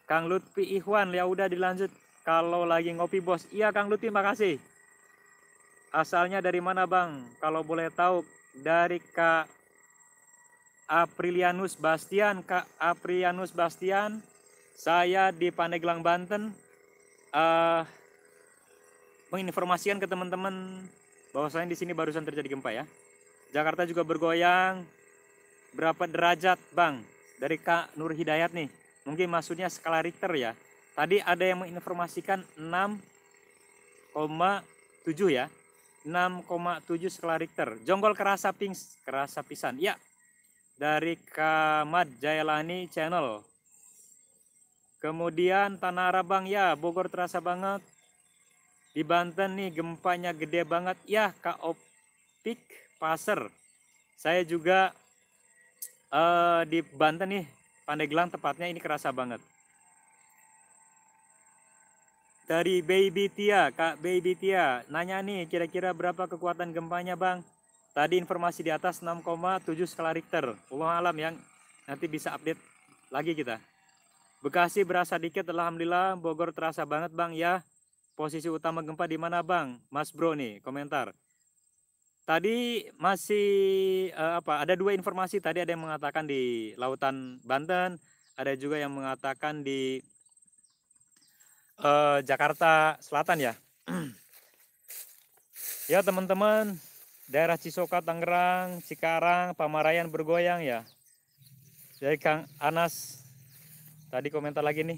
Kang Lutfi Ikhwan, ya udah dilanjut. Kalau lagi ngopi bos, iya Kang Lutfi makasih. Asalnya dari mana bang? Kalau boleh tahu dari Kak Aprilianus Bastian. Kak Aprilianus Bastian, saya di Paneglang Banten. Uh, menginformasikan ke teman-teman bahwa saya di sini barusan terjadi gempa ya. Jakarta juga bergoyang. Berapa derajat, Bang? Dari Kak Nur Hidayat nih. Mungkin maksudnya skala Richter ya. Tadi ada yang menginformasikan 6,7 ya. 6,7 skala Richter. Jonggol kerasa pings, kerasa pisan. Ya. Dari Kamat Jailani Channel. Kemudian Tanah Rabang ya, Bogor terasa banget. Di Banten nih gempanya gede banget ya Kak Opik Pasar. Saya juga uh, di Banten nih Pandeglang tepatnya ini kerasa banget. Dari Baby Tia, Kak Baby Tia, nanya nih kira-kira berapa kekuatan gempanya bang? Tadi informasi di atas 6,7 skala Richter. Allah alam yang nanti bisa update lagi kita. Bekasi berasa dikit, Alhamdulillah. Bogor terasa banget bang ya. Posisi utama gempa di mana bang? Mas Bro nih, komentar. Tadi masih uh, apa? Ada dua informasi tadi ada yang mengatakan di lautan Banten, ada juga yang mengatakan di uh, Jakarta Selatan ya. ya teman-teman, daerah Cisoka, Tangerang, Cikarang, Pamarayan bergoyang ya. Jadi Kang Anas tadi komentar lagi nih.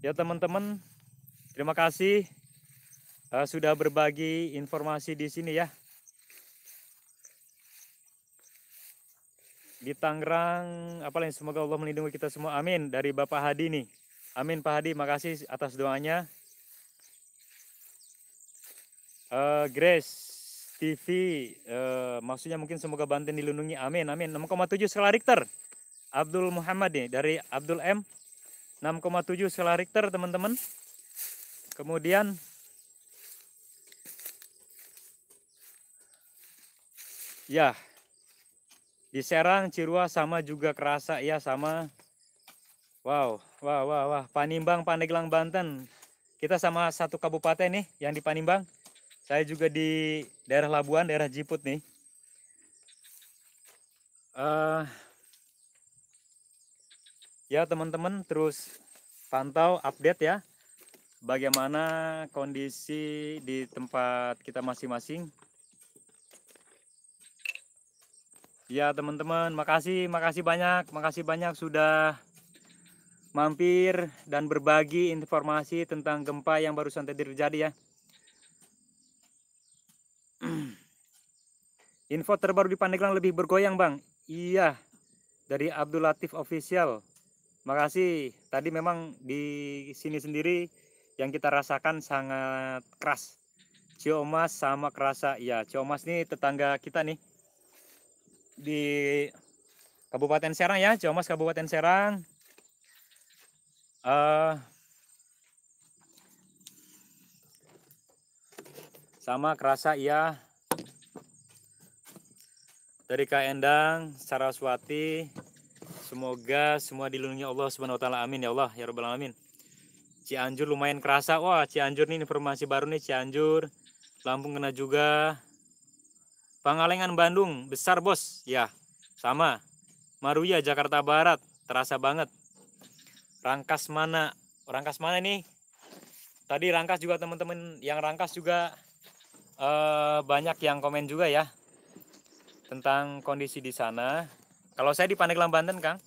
Ya teman-teman, terima kasih. Eh, sudah berbagi informasi di sini ya. Di Tangerang, apalagi semoga Allah melindungi kita semua. Amin. Dari Bapak Hadi nih. Amin Pak Hadi, makasih atas doanya. Uh, Grace TV, uh, eh, maksudnya mungkin semoga Banten dilindungi. Amin, amin. 6,7 skala Richter. Abdul Muhammad nih, dari Abdul M. 6,7 skala Richter, teman-teman. Kemudian Ya, di Serang, Cirua sama juga kerasa ya sama. Wow, wow, wow, wow. Panimbang, Pandeglang, Banten. Kita sama satu kabupaten nih yang di Panimbang. Saya juga di daerah Labuan, daerah Jiput nih. Uh, ya teman-teman terus pantau update ya bagaimana kondisi di tempat kita masing-masing Ya teman-teman, makasih, makasih banyak, makasih banyak sudah mampir dan berbagi informasi tentang gempa yang barusan terjadi ya. Info terbaru di Pandeglang lebih bergoyang bang. Iya, dari Abdul Latif Official. Makasih, tadi memang di sini sendiri yang kita rasakan sangat keras. Ciomas sama kerasa, ya Ciomas nih tetangga kita nih di Kabupaten Serang ya, Ciamas Kabupaten Serang. Uh, sama kerasa ya dari Kak Endang, Saraswati, semoga semua dilindungi Allah Subhanahu wa taala. Amin ya Allah ya rabbal alamin. Cianjur lumayan kerasa. Wah, Cianjur nih informasi baru nih Cianjur. Lampung kena juga. Pangalengan Bandung besar bos, ya sama. Maruya Jakarta Barat terasa banget. Rangkas mana? Rangkas mana nih? Tadi rangkas juga teman-teman yang rangkas juga eh, banyak yang komen juga ya tentang kondisi di sana. Kalau saya di Pandeglang Banten, Kang.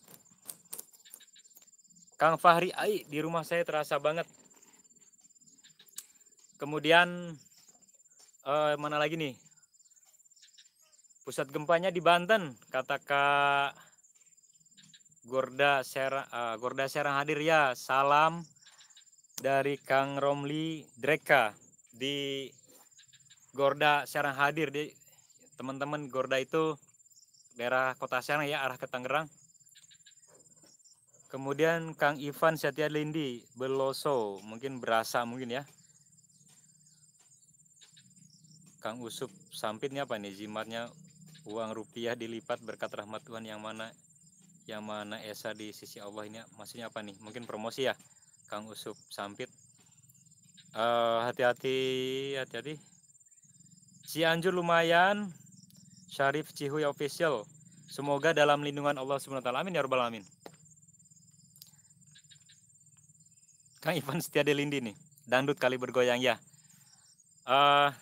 Kang Fahri, ai di rumah saya terasa banget. Kemudian eh, mana lagi nih? Pusat gempanya di Banten, kata Kak Gorda Serang, uh, Gorda Serang hadir ya. Salam dari Kang Romli Dreka di Gorda Serang hadir di teman-teman Gorda itu daerah Kota Serang ya arah ke Tangerang. Kemudian Kang Ivan Setia Lindi Beloso, mungkin berasa mungkin ya. Kang Usup sampitnya apa nih jimatnya uang rupiah dilipat berkat rahmat Tuhan yang mana yang mana esa di sisi Allah ini maksudnya apa nih mungkin promosi ya Kang Usup Sampit eh, hati-hati uh, hati-hati Cianjur lumayan Syarif Cihuy official semoga dalam lindungan Allah Subhanahu wa taala amin ya rabbal alamin Kang Ivan Setia Delindi nih dangdut kali bergoyang ya uh,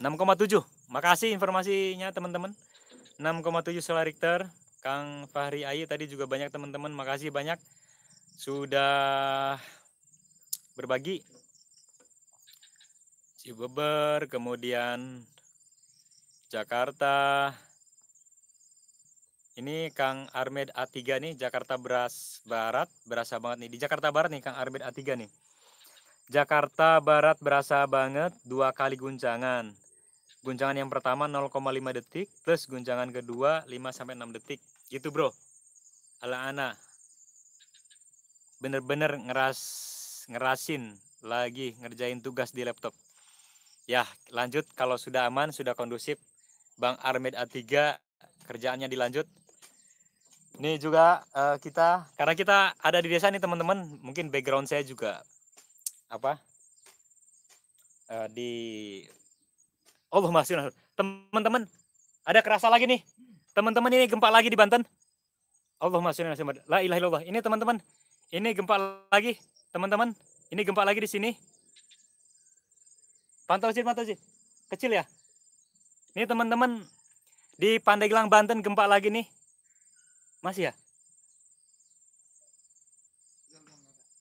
6,7. Makasih informasinya teman-teman. 6,7 skala Richter. Kang Fahri Ayi tadi juga banyak teman-teman. Makasih banyak sudah berbagi. Cibeber, kemudian Jakarta. Ini Kang Armed A3 nih, Jakarta Beras Barat. Berasa banget nih. Di Jakarta Barat nih Kang Armed A3 nih. Jakarta Barat berasa banget dua kali guncangan guncangan yang pertama 0,5 detik plus guncangan kedua 5 sampai 6 detik. Gitu, Bro. Ala ana. Bener-bener ngeras ngerasin lagi ngerjain tugas di laptop. Ya, lanjut kalau sudah aman, sudah kondusif. Bang Armed A3 kerjaannya dilanjut. Ini juga uh, kita karena kita ada di desa nih teman-teman, mungkin background saya juga apa? Uh, di Allah masih Teman-teman, ada kerasa lagi nih. Teman-teman ini gempa lagi di Banten. Allah masih La ilaha illallah. Ini teman-teman, ini gempa lagi. Teman-teman, ini gempa lagi di sini. Pantau sih, pantau sih. Kecil ya. Ini teman-teman di Pandeglang Banten gempa lagi nih. Masih ya?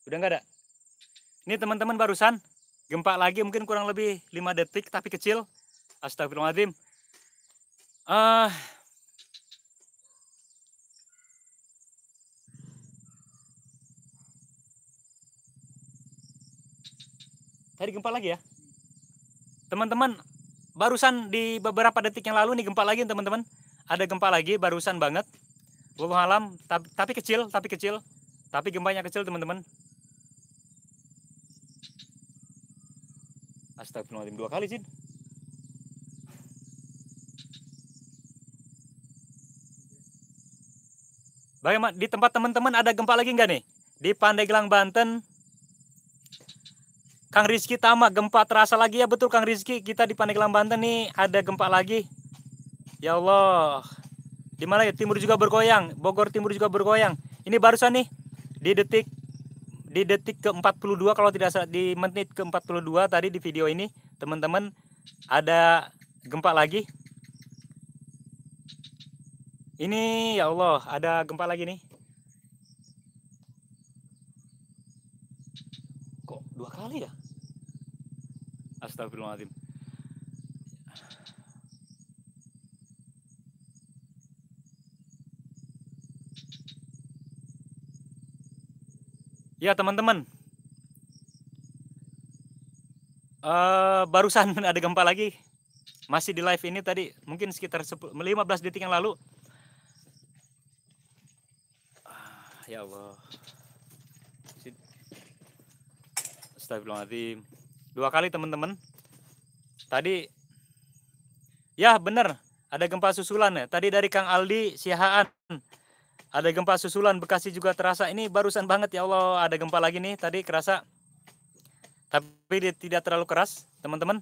Udah nggak ada? Ini teman-teman barusan gempa lagi mungkin kurang lebih 5 detik tapi kecil. Astagfirullahaladzim. Uh, ah. tadi gempa lagi ya. Teman-teman, barusan di beberapa detik yang lalu nih gempa lagi teman-teman. Ada gempa lagi barusan banget. Gua alam, tapi, tapi kecil, tapi kecil. Tapi gempanya kecil teman-teman. Astagfirullahaladzim dua kali sih. Bagaimana di tempat teman-teman ada gempa lagi nggak nih? Di Pandeglang Banten. Kang Rizky Tama, gempa terasa lagi ya betul Kang Rizky. Kita di Pandeglang Banten nih ada gempa lagi. Ya Allah. Di mana ya? Timur juga bergoyang. Bogor Timur juga bergoyang. Ini barusan nih di detik di detik ke-42 kalau tidak salah di menit ke-42 tadi di video ini teman-teman ada gempa lagi ini ya Allah, ada gempa lagi nih. Kok dua kali ya? Astagfirullahaladzim. Ya teman-teman, uh, barusan ada gempa lagi, masih di live ini tadi, mungkin sekitar 10, 15 detik yang lalu, ya Allah. Astagfirullahaladzim. Dua kali teman-teman. Tadi ya benar ada gempa susulan ya. Tadi dari Kang Aldi Sihaan ada gempa susulan Bekasi juga terasa. Ini barusan banget ya Allah ada gempa lagi nih tadi kerasa. Tapi dia tidak terlalu keras teman-teman.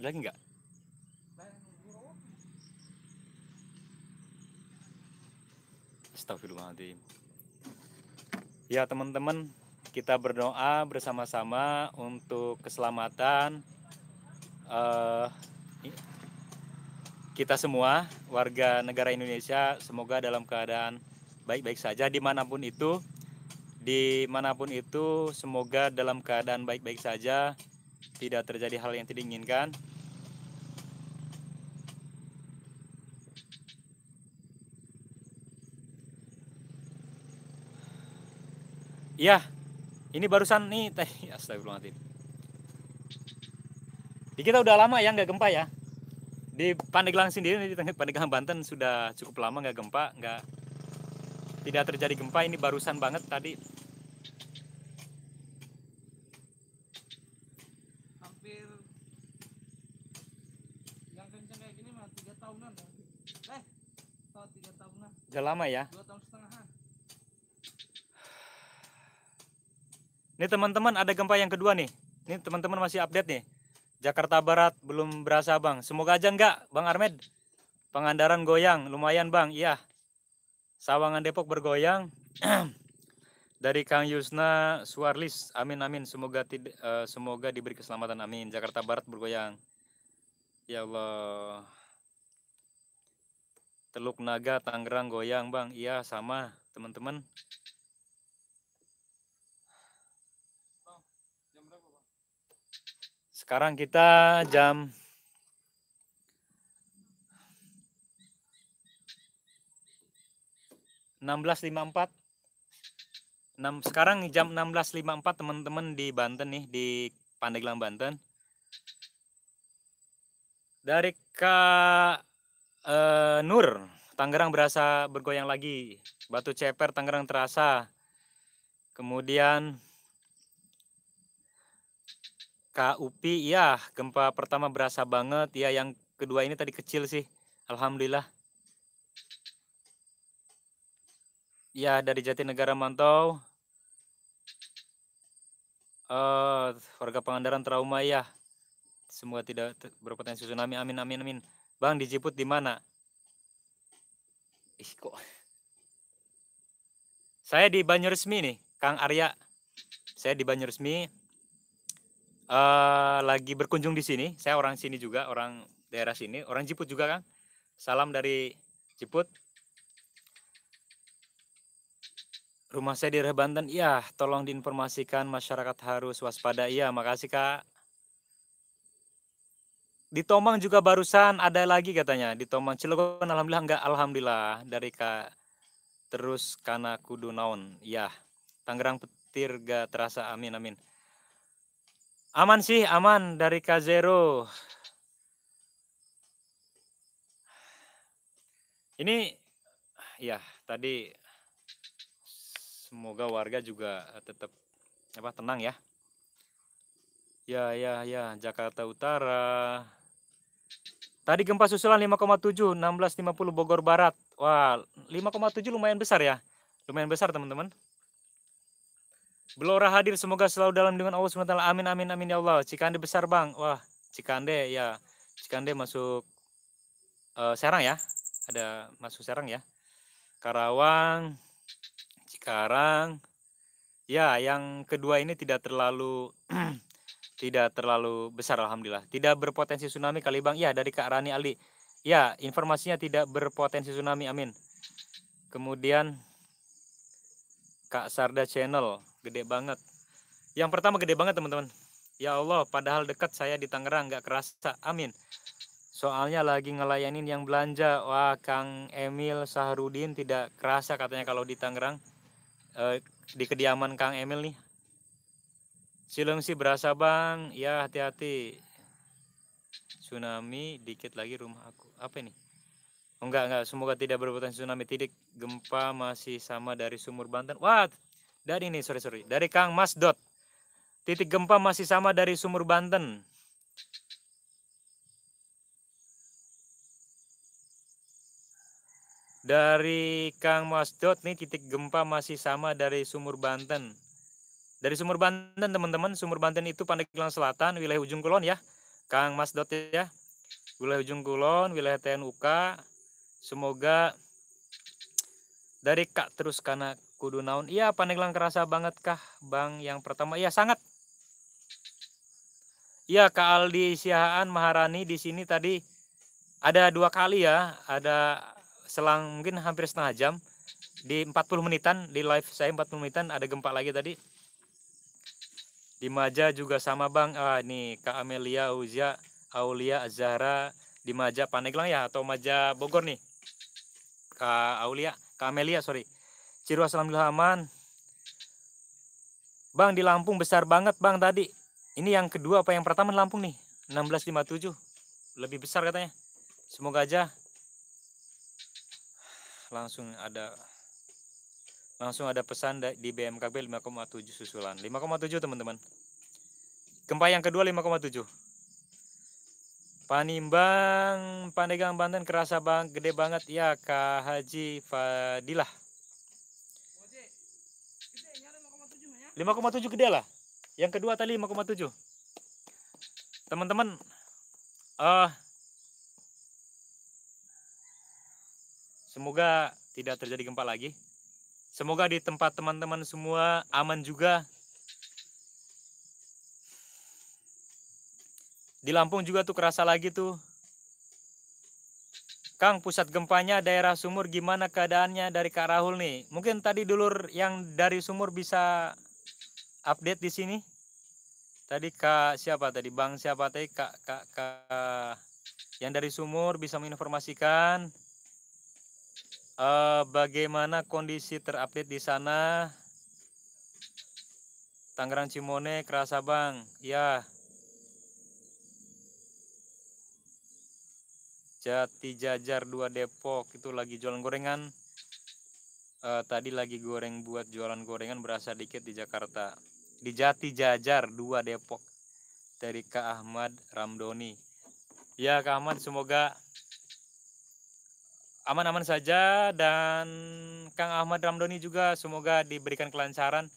Ada lagi nggak? Astagfirullahaladzim. Ya teman-teman, kita berdoa bersama-sama untuk keselamatan uh, kita semua warga negara Indonesia. Semoga dalam keadaan baik-baik saja dimanapun itu, dimanapun itu. Semoga dalam keadaan baik-baik saja, tidak terjadi hal yang tidak diinginkan. Iya. Ini barusan nih teh ya, astagfirullahaladzim. Di kita udah lama ya nggak gempa ya. Di Pandeglang sendiri di Pandeglang Banten sudah cukup lama nggak gempa, nggak tidak terjadi gempa ini barusan banget tadi. Hampir yang kenceng kayak gini mah tiga tahunan. Eh, tiga tahunan. Udah lama ya. Ini teman-teman ada gempa yang kedua nih. Ini teman-teman masih update nih. Jakarta Barat belum berasa bang. Semoga aja enggak bang Armed. Pangandaran goyang, lumayan bang. Iya. Sawangan Depok bergoyang. Dari Kang Yusna Suarlis, amin amin. Semoga tidak, uh, eh, semoga diberi keselamatan, amin. Jakarta Barat bergoyang. Ya Allah. Teluk Naga, Tangerang goyang bang. Iya sama teman-teman. Sekarang kita jam enam belas lima empat. sekarang jam 16.54 teman-teman di Banten nih di Pandeglang Banten. Dari Kak e, eh, Nur, Tangerang berasa bergoyang lagi. Batu Ceper Tangerang terasa. Kemudian Kak ya. gempa pertama berasa banget. Ya yang kedua ini tadi kecil sih. Alhamdulillah. Ya dari Jatinegara mantau. Uh, warga Pengandaran trauma ya. Semua tidak berpotensi tsunami. Amin amin amin. Bang dijemput di mana? Ih kok. Saya di Banyuresmi nih, Kang Arya. Saya di Banyuresmi uh, lagi berkunjung di sini. Saya orang sini juga, orang daerah sini, orang Ciput juga, Kang. Salam dari Ciput. Rumah saya di daerah Banten. Iya, tolong diinformasikan masyarakat harus waspada. Iya, makasih, Kak. Di Tomang juga barusan ada lagi katanya. Di Tomang Cilegon alhamdulillah enggak alhamdulillah dari Kak terus karena kudu naon. Iya. Tangerang petir gak terasa amin amin. Aman sih, aman dari K0. Ini ya tadi semoga warga juga eh, tetap apa tenang ya. Ya ya ya Jakarta Utara. Tadi gempa susulan 5,7 1650 Bogor Barat. Wah, 5,7 lumayan besar ya. Lumayan besar teman-teman. Belora hadir semoga selalu dalam dengan Allah SWT. Amin amin amin ya Allah. Cikande besar bang. Wah Cikande ya Cikande masuk uh, Serang ya. Ada masuk Serang ya. Karawang, Cikarang. Ya yang kedua ini tidak terlalu tidak terlalu besar alhamdulillah. Tidak berpotensi tsunami kali bang. Ya dari Kak Rani Ali. Ya informasinya tidak berpotensi tsunami. Amin. Kemudian Kak Sarda Channel gede banget. Yang pertama gede banget teman-teman. Ya Allah, padahal dekat saya di Tangerang nggak kerasa. Amin. Soalnya lagi ngelayanin yang belanja. Wah, Kang Emil Saharudin tidak kerasa katanya kalau di Tangerang eh, di kediaman Kang Emil nih. sih berasa bang, ya hati-hati. Tsunami dikit lagi rumah aku. Apa ini? Enggak, enggak. Semoga tidak berpotensi tsunami. Tidak gempa masih sama dari sumur Banten. What? dari ini sorry sorry dari Kang Mas Dot titik gempa masih sama dari sumur Banten dari Kang Mas Dot nih titik gempa masih sama dari sumur Banten dari sumur Banten teman-teman sumur Banten itu Pandeglang Selatan wilayah ujung kulon ya Kang Mas Dot ya wilayah ujung kulon wilayah TNUK semoga dari Kak terus karena kudu naun iya paneglang kerasa banget kah bang yang pertama iya sangat iya Kak Aldi Siahaan Maharani di sini tadi ada dua kali ya ada selang mungkin hampir setengah jam di 40 menitan di live saya 40 menitan ada gempa lagi tadi di Maja juga sama bang ah nih Kak Amelia Uzia Aulia Zahra di Maja Paneglang ya atau Maja Bogor nih Kak Aulia Kak Amelia sorry Ciru alhamdulillah aman. Bang di Lampung besar banget Bang tadi. Ini yang kedua apa yang pertama di Lampung nih? 1657. Lebih besar katanya. Semoga aja langsung ada langsung ada pesan di BMKB 5,7 susulan. 5,7 teman-teman. Gempa yang kedua 5,7. Panimbang Pandegang Banten kerasa bang gede banget ya Kak Haji Fadilah. 5,7 gede lah. Yang kedua tadi 5,7. Teman-teman uh, semoga tidak terjadi gempa lagi. Semoga di tempat teman-teman semua aman juga. Di Lampung juga tuh kerasa lagi tuh. Kang, pusat gempanya daerah Sumur gimana keadaannya dari Kak Rahul nih? Mungkin tadi dulur yang dari Sumur bisa update di sini. Tadi Kak siapa tadi? Bang siapa tadi? Kak Kak Kak yang dari sumur bisa menginformasikan uh, bagaimana kondisi terupdate di sana. Tangerang Cimone kerasa Bang. Ya. Jati Jajar dua Depok itu lagi jualan gorengan. Uh, tadi lagi goreng buat jualan gorengan berasa dikit di Jakarta di Jati Jajar 2 Depok dari Kak Ahmad Ramdoni. Ya Kak Ahmad semoga aman-aman saja dan Kang Ahmad Ramdoni juga semoga diberikan kelancaran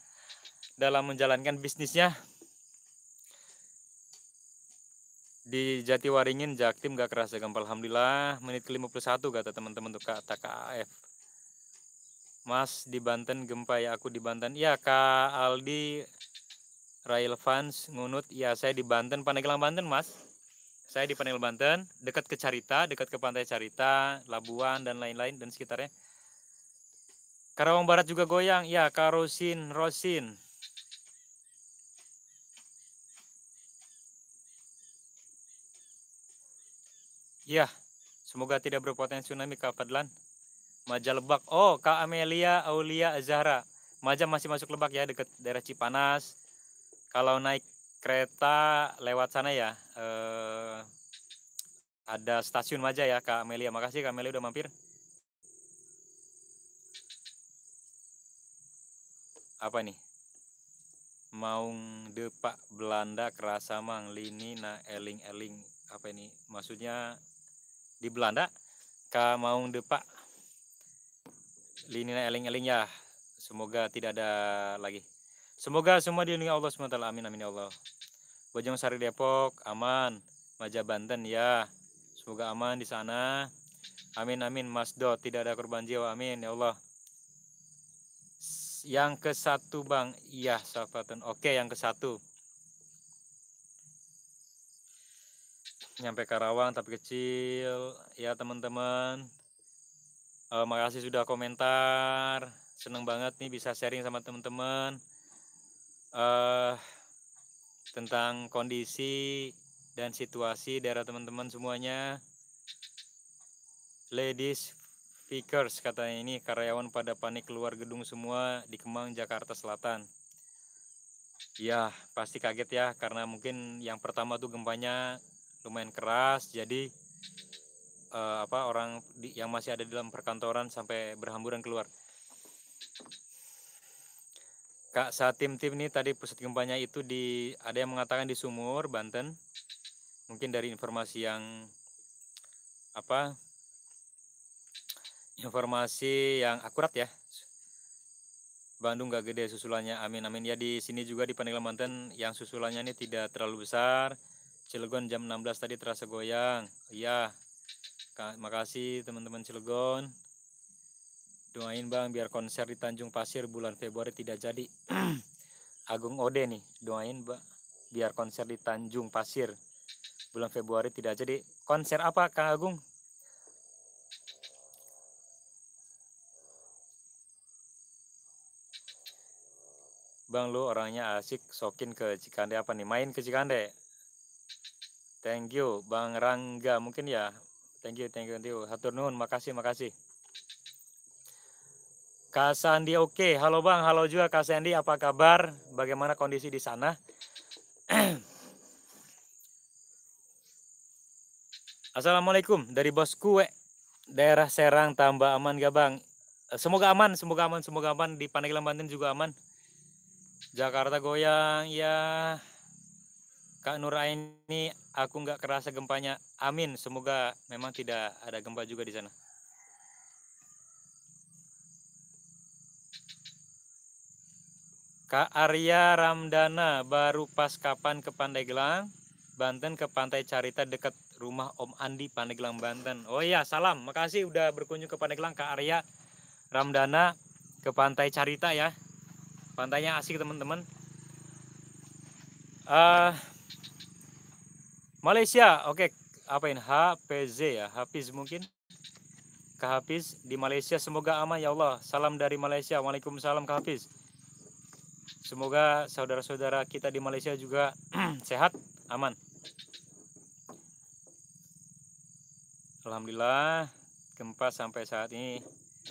dalam menjalankan bisnisnya di Jatiwaringin Jaktim gak kerasa gempa alhamdulillah menit ke-51 kata teman-teman untuk kata KAF Mas di Banten gempa ya aku di Banten. Ya Kak Aldi Rail Fans ngunut ya saya di Banten Panegelang Banten Mas. Saya di Panel Banten, dekat ke Carita, dekat ke Pantai Carita, Labuan dan lain-lain dan sekitarnya. Karawang Barat juga goyang. Ya Kak Rosin, Rosin. Ya, semoga tidak berpotensi tsunami Kak Fadlan. Maja Lebak. Oh, Kak Amelia Aulia Zahra. Maja masih masuk Lebak ya deket daerah Cipanas. Kalau naik kereta lewat sana ya. Eh, ada stasiun Maja ya Kak Amelia. Makasih Kak Amelia udah mampir. Apa nih? Maung depak Belanda kerasa mang lini na eling eling apa ini maksudnya di Belanda ka maung depak lini eling-eling ya. Semoga tidak ada lagi. Semoga semua dilindungi Allah SWT. Amin, amin ya Allah. Bojong Sari Depok, aman. Maja Banten, ya. Semoga aman di sana. Amin, amin. Mas Do, tidak ada korban jiwa. Amin, ya Allah. Yang ke satu, Bang. Iya, sahabatan. Oke, yang ke satu. Nyampe Karawang, tapi kecil. Ya, teman-teman. Uh, makasih sudah komentar. Seneng banget nih bisa sharing sama teman-teman uh, eh, tentang kondisi dan situasi daerah teman-teman semuanya. Ladies Speakers katanya ini karyawan pada panik keluar gedung semua di Kemang, Jakarta Selatan. Ya, pasti kaget ya karena mungkin yang pertama tuh gempanya lumayan keras jadi uh, apa orang di, yang masih ada di dalam perkantoran sampai berhamburan keluar. Kak, saat tim-tim ini tadi pusat gempanya itu di ada yang mengatakan di Sumur, Banten. Mungkin dari informasi yang apa? Informasi yang akurat ya. Bandung gak gede susulannya. Amin amin. Ya di sini juga di Pandeglang Banten yang susulannya ini tidak terlalu besar. Cilegon jam 16 tadi terasa goyang. Iya, makasih teman-teman Cilegon. Doain Bang biar konser di Tanjung Pasir bulan Februari tidak jadi. Agung Ode nih, doain Bang biar konser di Tanjung Pasir bulan Februari tidak jadi. Konser apa Kang Agung? Bang lu orangnya asik sokin ke Cikande apa nih? Main ke Cikande. Thank you Bang Rangga. Mungkin ya Thank you, thank you, thank you. Hatur nuhun, makasih, makasih. Kak Sandi, oke. Okay. Halo Bang, halo juga Kak Sandi. Apa kabar? Bagaimana kondisi di sana? Assalamualaikum dari Bos Kue. Eh, daerah Serang tambah aman gak Bang? Semoga aman, semoga aman, semoga aman. Di Pandeglang Banten juga aman. Jakarta goyang, ya Kak Nuraini, aku nggak kerasa gempanya. Amin. Semoga memang tidak ada gempa juga di sana. Kak Arya Ramdana baru pas kapan ke Pantai Gelang, Banten ke Pantai Carita dekat rumah Om Andi Pantai Gelang Banten. Oh iya, salam. Makasih udah berkunjung ke Pantai Gelang, Kak Arya Ramdana ke Pantai Carita ya. Pantainya asik teman-teman. Uh, Malaysia, oke, okay. apain HPZ ya, Hafiz mungkin. Kak di Malaysia semoga aman ya Allah. Salam dari Malaysia. Waalaikumsalam Kak Hafiz. Semoga saudara-saudara kita di Malaysia juga sehat, aman. Alhamdulillah gempa sampai saat ini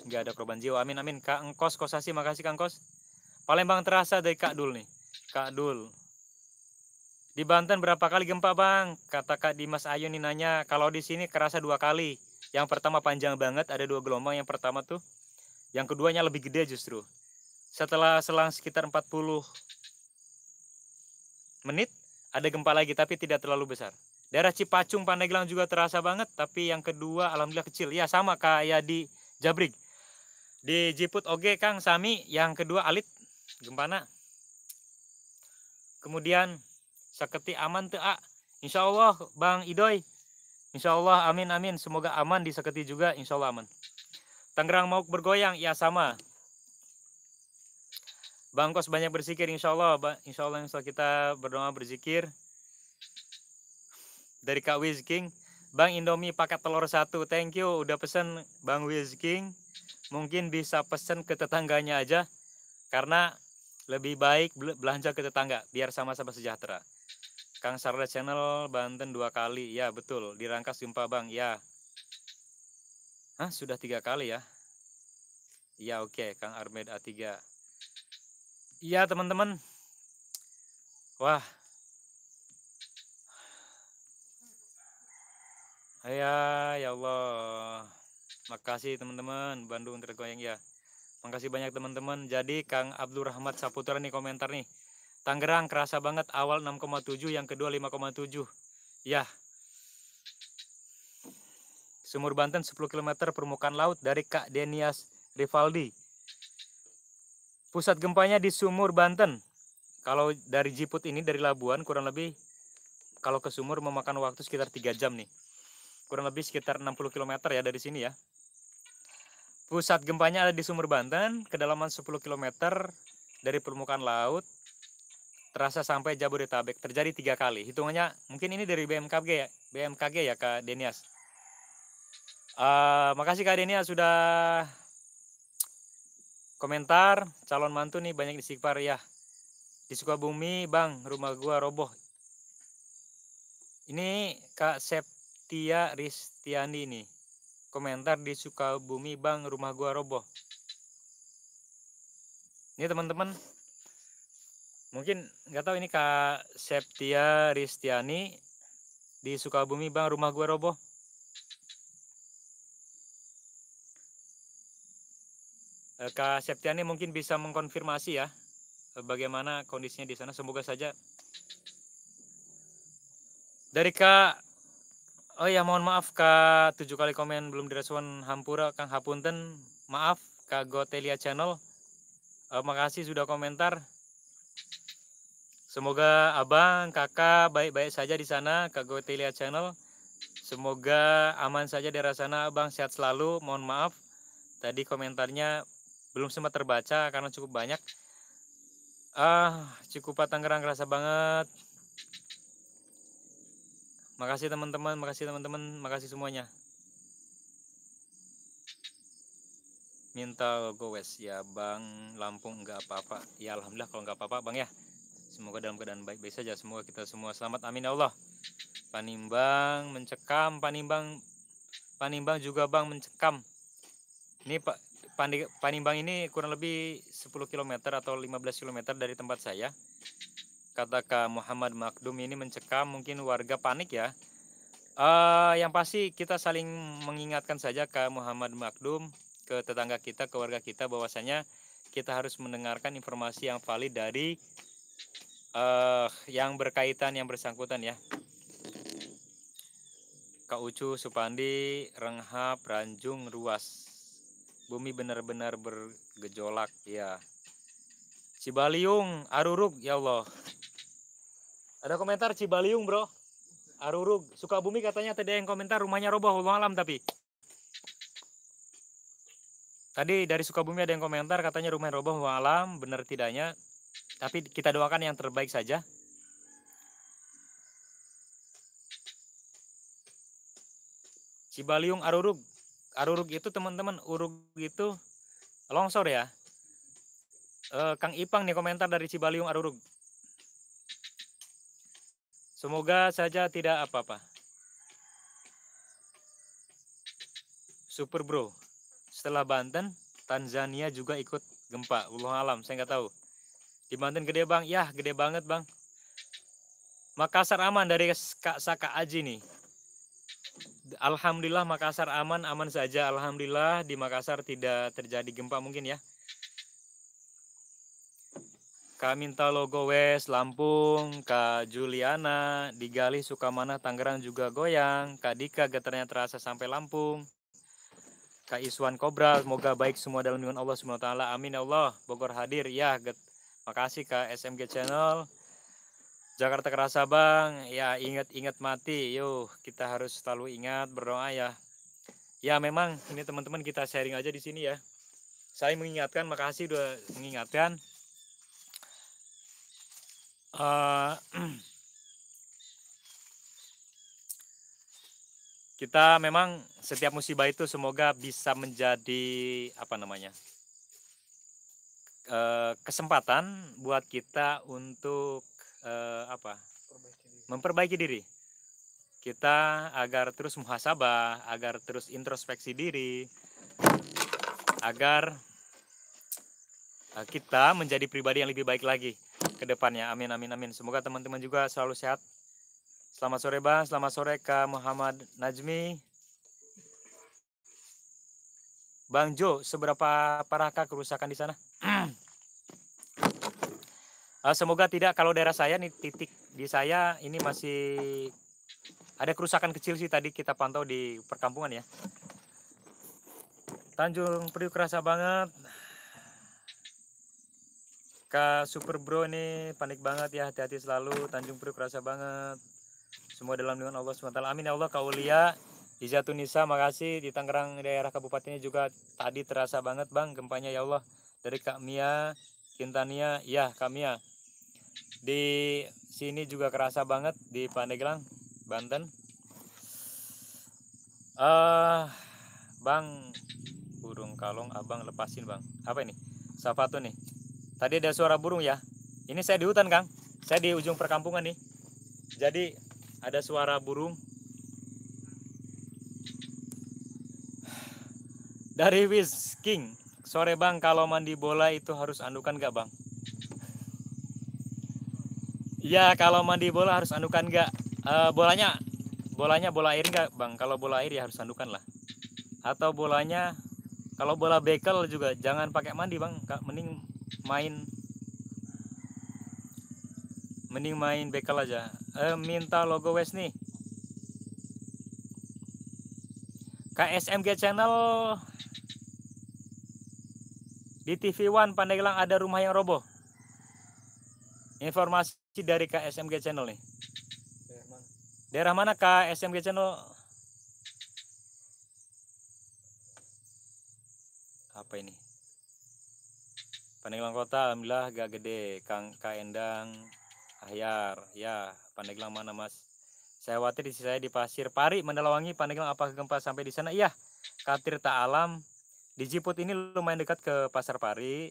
nggak ada korban jiwa. Amin amin. Kak Engkos Kosasi, makasih Kak Engkos. Palembang terasa dari Kak Dul nih. Kak Dul, di Banten berapa kali gempa bang? Kata Kak Dimas Ayu nih nanya. Kalau di sini kerasa dua kali. Yang pertama panjang banget, ada dua gelombang. Yang pertama tuh, yang keduanya lebih gede justru. Setelah selang sekitar 40 menit, ada gempa lagi tapi tidak terlalu besar. Daerah Cipacung Pandeglang juga terasa banget, tapi yang kedua alhamdulillah kecil. Ya sama kayak di Jabrik. Di Jiput Oge Kang Sami, yang kedua Alit Gempana. Kemudian saketi aman tuh, a Insya Allah Bang Idoy Insya Allah amin amin semoga aman di saketi juga Insya Allah aman Tangerang mau bergoyang ya sama Bang Kos banyak berzikir insya Allah insya Allah, insya Allah kita berdoa berzikir dari Kak Wiz King Bang Indomie pakai telur satu thank you udah pesen Bang Wiz King mungkin bisa pesen ke tetangganya aja karena lebih baik belanja ke tetangga biar sama-sama sejahtera Kang Sarda Channel Banten dua kali. Ya, betul. Dirangkas jumpa Bang. Ya. Hah, sudah tiga kali ya? Ya, oke. Okay. Kang Armed A3. Ya teman-teman. Wah. Ya, ya Allah. Makasih teman-teman. Bandung tergoyang ya. Makasih banyak teman-teman. Jadi Kang Abdul Rahmat Saputra nih komentar nih. Tangerang kerasa banget awal 6,7 yang kedua 5,7 ya Sumur Banten 10 km permukaan laut dari Kak Denias Rivaldi pusat gempanya di Sumur Banten kalau dari Jiput ini dari Labuan kurang lebih kalau ke Sumur memakan waktu sekitar 3 jam nih kurang lebih sekitar 60 km ya dari sini ya pusat gempanya ada di Sumur Banten kedalaman 10 km dari permukaan laut terasa sampai Jabodetabek terjadi tiga kali. Hitungannya mungkin ini dari BMKG ya, BMKG ya Kak Denias. Uh, makasih Kak Denias sudah komentar calon mantu nih banyak Sikpar ya. Di Sukabumi, Bang, rumah gua roboh. Ini Kak Septia Ristiani nih. Komentar di Sukabumi, Bang, rumah gua roboh. Ini teman-teman Mungkin nggak tahu ini Kak Septia Ristiani di Sukabumi, Bang, rumah gue roboh. Eh, Kak Septiani mungkin bisa mengkonfirmasi ya eh, bagaimana kondisinya di sana. Semoga saja dari Kak Oh ya mohon maaf Kak tujuh kali komen belum direspon Hampura Kang Hapunten maaf Kak Gotelia Channel uh, makasih sudah komentar Semoga abang, kakak baik-baik saja di sana, Kak Gotelia Channel. Semoga aman saja di daerah sana, abang sehat selalu. Mohon maaf, tadi komentarnya belum sempat terbaca karena cukup banyak. Ah, cukup Cikupa Tangerang kerasa banget. Makasih teman-teman, makasih teman-teman, makasih semuanya. minta gowes ya Bang Lampung nggak apa-apa ya Alhamdulillah kalau nggak apa-apa Bang ya semoga dalam keadaan baik-baik saja semoga kita semua selamat amin ya Allah Panimbang mencekam Panimbang Panimbang juga Bang mencekam ini Pak Panimbang ini kurang lebih 10 km atau 15 km dari tempat saya kata Kak Muhammad Makdum ini mencekam mungkin warga panik ya uh, yang pasti kita saling mengingatkan saja Kak Muhammad Makdum ke tetangga kita, ke warga kita bahwasanya kita harus mendengarkan informasi yang valid dari uh, yang berkaitan yang bersangkutan ya. Kak Ucu, Supandi, Renghap, Ranjung, Ruas. Bumi benar-benar bergejolak ya. Cibaliung, Arurug, ya Allah. Ada komentar Cibaliung, Bro. Arurug, Sukabumi katanya tadi yang komentar rumahnya roboh, malam tapi. Tadi dari Sukabumi ada yang komentar katanya rumah yang roboh malam, benar tidaknya. Tapi kita doakan yang terbaik saja. Cibaliung Arurug. Arurug itu teman-teman, urug itu longsor ya. E, Kang Ipang nih komentar dari Cibaliung Arurug. Semoga saja tidak apa-apa. Super bro setelah Banten Tanzania juga ikut gempa Allah alam saya nggak tahu di Banten gede bang ya gede banget bang Makassar aman dari Kak Saka Aji nih Alhamdulillah Makassar aman aman saja Alhamdulillah di Makassar tidak terjadi gempa mungkin ya Kak Minta Logo West, Lampung, Kak Juliana, di Galih Sukamana, Tangerang juga goyang, Kak Dika getarnya terasa sampai Lampung. Kak Iswan Kobra, semoga baik semua dalam lindungan Allah SWT. Amin ya Allah. Bogor hadir. Ya, get. makasih Kak SMG Channel. Jakarta kerasa bang, ya ingat-ingat mati, yuk kita harus selalu ingat berdoa ya. Ya memang ini teman-teman kita sharing aja di sini ya. Saya mengingatkan, makasih udah mengingatkan. Uh, kita memang setiap musibah itu semoga bisa menjadi apa namanya e, kesempatan buat kita untuk e, apa memperbaiki diri. memperbaiki diri kita agar terus muhasabah agar terus introspeksi diri agar eh, kita menjadi pribadi yang lebih baik lagi ke depannya amin amin amin semoga teman-teman juga selalu sehat Selamat sore Bang, selamat sore Kak Muhammad Najmi. Bang Jo, seberapa parahkah kerusakan di sana? Eh, semoga tidak kalau daerah saya nih titik di saya ini masih ada kerusakan kecil sih tadi kita pantau di perkampungan ya. Tanjung Priuk kerasa banget. Kak Super Bro ini panik banget ya, hati-hati selalu. Tanjung Priuk kerasa banget. Semua dalam lindungan Allah SWT. Amin ya Allah kaulia. Izatun Nisa, makasih di Tangerang daerah kabupatennya juga tadi terasa banget bang gempanya ya Allah. Dari Kak Mia, Kintania, ya Kak Mia. Di sini juga kerasa banget di Pandeglang, Banten. Ah, uh, Bang, burung kalong abang lepasin bang. Apa ini? Sapatu nih. Tadi ada suara burung ya. Ini saya di hutan kang. Saya di ujung perkampungan nih. Jadi ada suara burung. Dari Wiz King. Sore bang, kalau mandi bola itu harus andukan gak bang? ya kalau mandi bola harus andukan gak? e, eh, bolanya, bolanya bola air gak bang? Kalau bola air ya harus andukan lah. Atau bolanya, kalau bola bekel juga jangan pakai mandi bang. Mending main mending main bekal aja eh, minta logo wes nih KSMG channel di TV One Pandeglang ada rumah yang roboh informasi dari KSMG channel nih daerah mana KSMG channel apa ini Pandeglang Kota alhamdulillah gak gede Kang Kak Endang Ahyar ya Pandeglang mana Mas saya khawatir di saya di Pasir Pari Mandalawangi Pandeglang apa gempa sampai di sana iya Katir tak alam di Jiput ini lumayan dekat ke Pasar Pari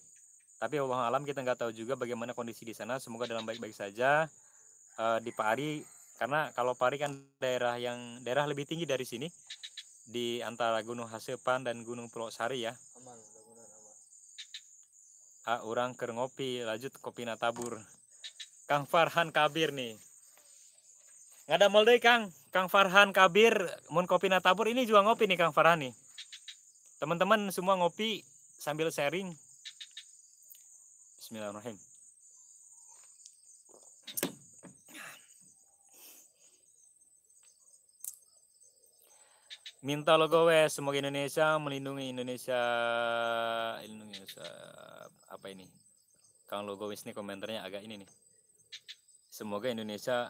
tapi Allah alam kita nggak tahu juga bagaimana kondisi di sana semoga dalam baik-baik saja e, di Pari karena kalau Pari kan daerah yang daerah lebih tinggi dari sini di antara Gunung Hasepan dan Gunung Pulau Sari ya aman, aman. Ah, orang ke ngopi lanjut kopi natabur Kang Farhan Kabir nih. Nggak ada mulai deh Kang. Kang Farhan Kabir, Mun Kopi Natabur ini juga ngopi nih Kang Farhan nih. Teman-teman semua ngopi sambil sharing. Bismillahirrahmanirrahim. Minta logo wes, semoga Indonesia melindungi Indonesia, lindungi Indonesia. Apa ini? Kang logo wes nih komentarnya agak ini nih. Semoga Indonesia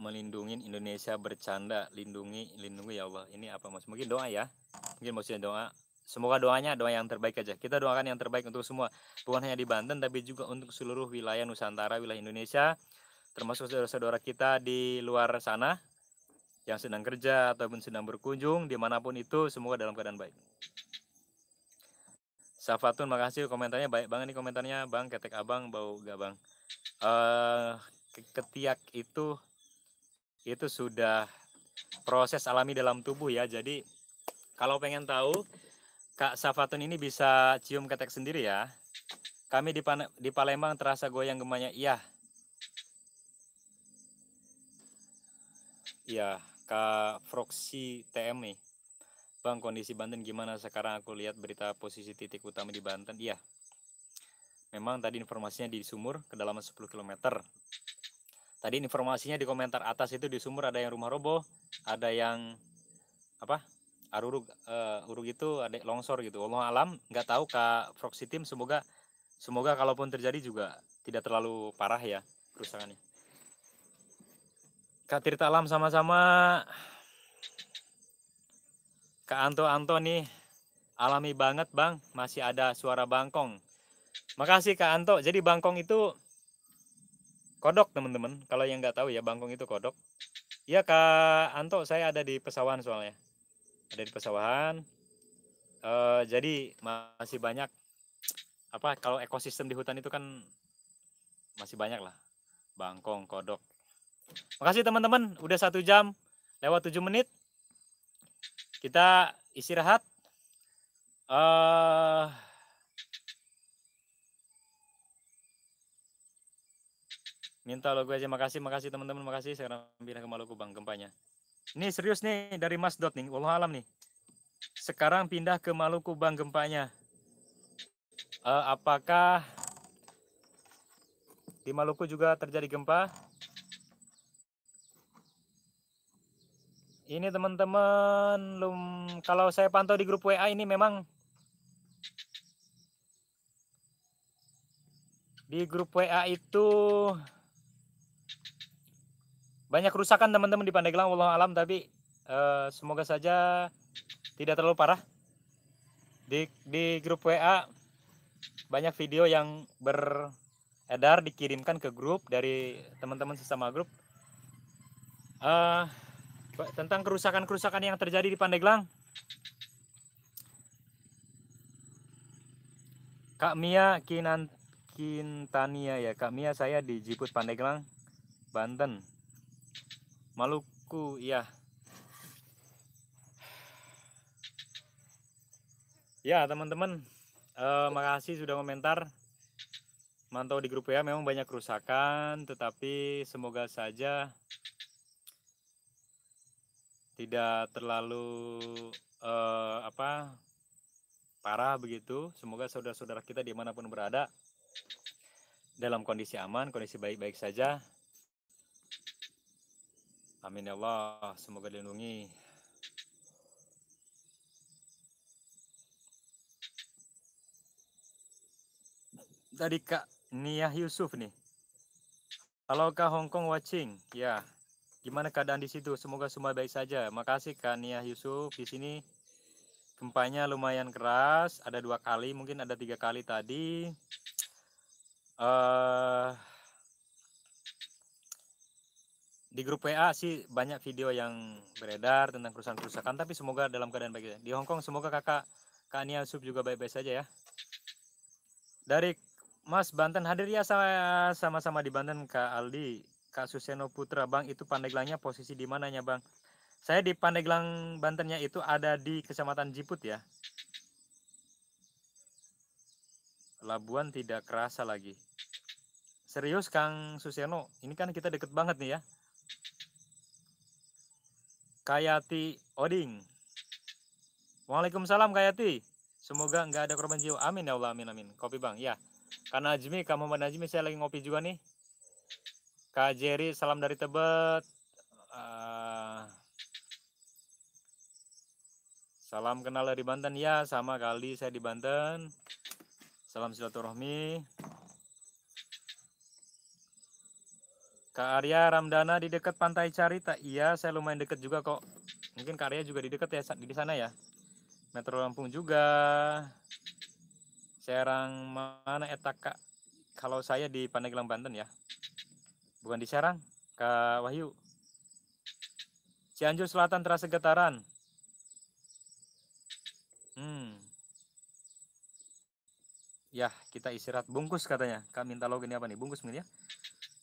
melindungi Indonesia bercanda, lindungi, lindungi ya Allah. Ini apa mas? Mungkin doa ya. Mungkin maksudnya doa. Semoga doanya doa yang terbaik aja. Kita doakan yang terbaik untuk semua. Bukan hanya di Banten, tapi juga untuk seluruh wilayah Nusantara, wilayah Indonesia, termasuk saudara-saudara kita di luar sana yang sedang kerja ataupun sedang berkunjung dimanapun itu semoga dalam keadaan baik. Safatun makasih komentarnya baik banget nih komentarnya bang ketek abang bau gak bang. Uh, eh, ketiak itu itu sudah proses alami dalam tubuh ya. Jadi kalau pengen tahu Kak Safatun ini bisa cium ketek sendiri ya. Kami di, Pan di Palembang terasa goyang gemanya. Iya. Iya, Kak Froksi TM nih. Bang, kondisi Banten gimana sekarang aku lihat berita posisi titik utama di Banten? Iya, Memang tadi informasinya di sumur kedalaman 10 km. Tadi informasinya di komentar atas itu di sumur ada yang rumah roboh, ada yang apa? Arurug uh, urug itu ada longsor gitu. Allah alam nggak tahu Kak Proxy Team semoga semoga kalaupun terjadi juga tidak terlalu parah ya kerusakannya. Kak Tirta Alam sama-sama. Kak Anto Anto nih alami banget bang masih ada suara bangkong Makasih Kak Anto. Jadi bangkong itu kodok teman-teman. Kalau yang nggak tahu ya bangkong itu kodok. Iya Kak Anto, saya ada di pesawahan soalnya. Ada di pesawahan. E, jadi masih banyak apa kalau ekosistem di hutan itu kan masih banyak lah bangkong kodok makasih teman-teman udah satu jam lewat tujuh menit kita istirahat uh, Minta logo aja. Makasih, makasih teman-teman. Makasih sekarang pindah ke Maluku Bang gempanya. Ini serius nih dari Mas Dot nih. Allah alam nih. Sekarang pindah ke Maluku Bang gempanya. Uh, apakah di Maluku juga terjadi gempa? Ini teman-teman, kalau saya pantau di grup WA ini memang di grup WA itu banyak kerusakan teman-teman di Pandeglang walau alam tapi uh, semoga saja tidak terlalu parah di di grup WA banyak video yang beredar dikirimkan ke grup dari teman-teman sesama grup uh, tentang kerusakan-kerusakan yang terjadi di Pandeglang Kak Mia Kinanti Kintania ya Kak Mia saya di Jiput Pandeglang Banten Maluku ya ya teman-teman eh, makasih sudah komentar mantau di grup ya memang banyak kerusakan tetapi semoga saja tidak terlalu eh, apa parah begitu semoga saudara-saudara kita dimanapun berada dalam kondisi aman, kondisi baik-baik saja. Amin ya Allah, semoga dilindungi. Tadi Kak Nia Yusuf nih. Halo Kak Hong Kong watching. Ya. Gimana keadaan di situ? Semoga semua baik saja. Makasih Kak Nia Yusuf di sini. Gempanya lumayan keras, ada dua kali, mungkin ada tiga kali tadi. Eh, di grup WA sih banyak video yang beredar tentang kerusakan-kerusakan tapi semoga dalam keadaan baik di Hong Kong semoga kakak Kak Nia Sub juga baik-baik saja ya dari Mas Banten hadir ya sama-sama di Banten Kak Aldi Kak Suseno Putra Bang itu Pandeglangnya posisi di mananya Bang saya di Pandeglang Bantennya itu ada di Kecamatan Jiput ya Labuan tidak kerasa lagi. Serius Kang Susiano, ini kan kita deket banget nih ya. Kayati Oding. Waalaikumsalam Kayati. Semoga nggak ada korban jiwa. Amin ya Allah, amin amin. Kopi Bang, ya. Karena Najmi, kamu Muhammad Najmi, saya lagi ngopi juga nih. Kak Jerry, salam dari Tebet. Uh, salam kenal dari Banten. Ya, sama kali saya di Banten. Salam silaturahmi. Kak Arya Ramdana di dekat Pantai Carita. Iya, saya lumayan dekat juga kok. Mungkin Kak Arya juga di dekat ya di sana ya. Metro Lampung juga. Serang mana etak eh, Kak? Kalau saya di Pandeglang Banten ya. Bukan di Serang, Kak Wahyu. Cianjur Selatan terasa getaran. Hmm. Ya, kita istirahat. Bungkus katanya. Kak minta login apa nih? Bungkus mungkin ya.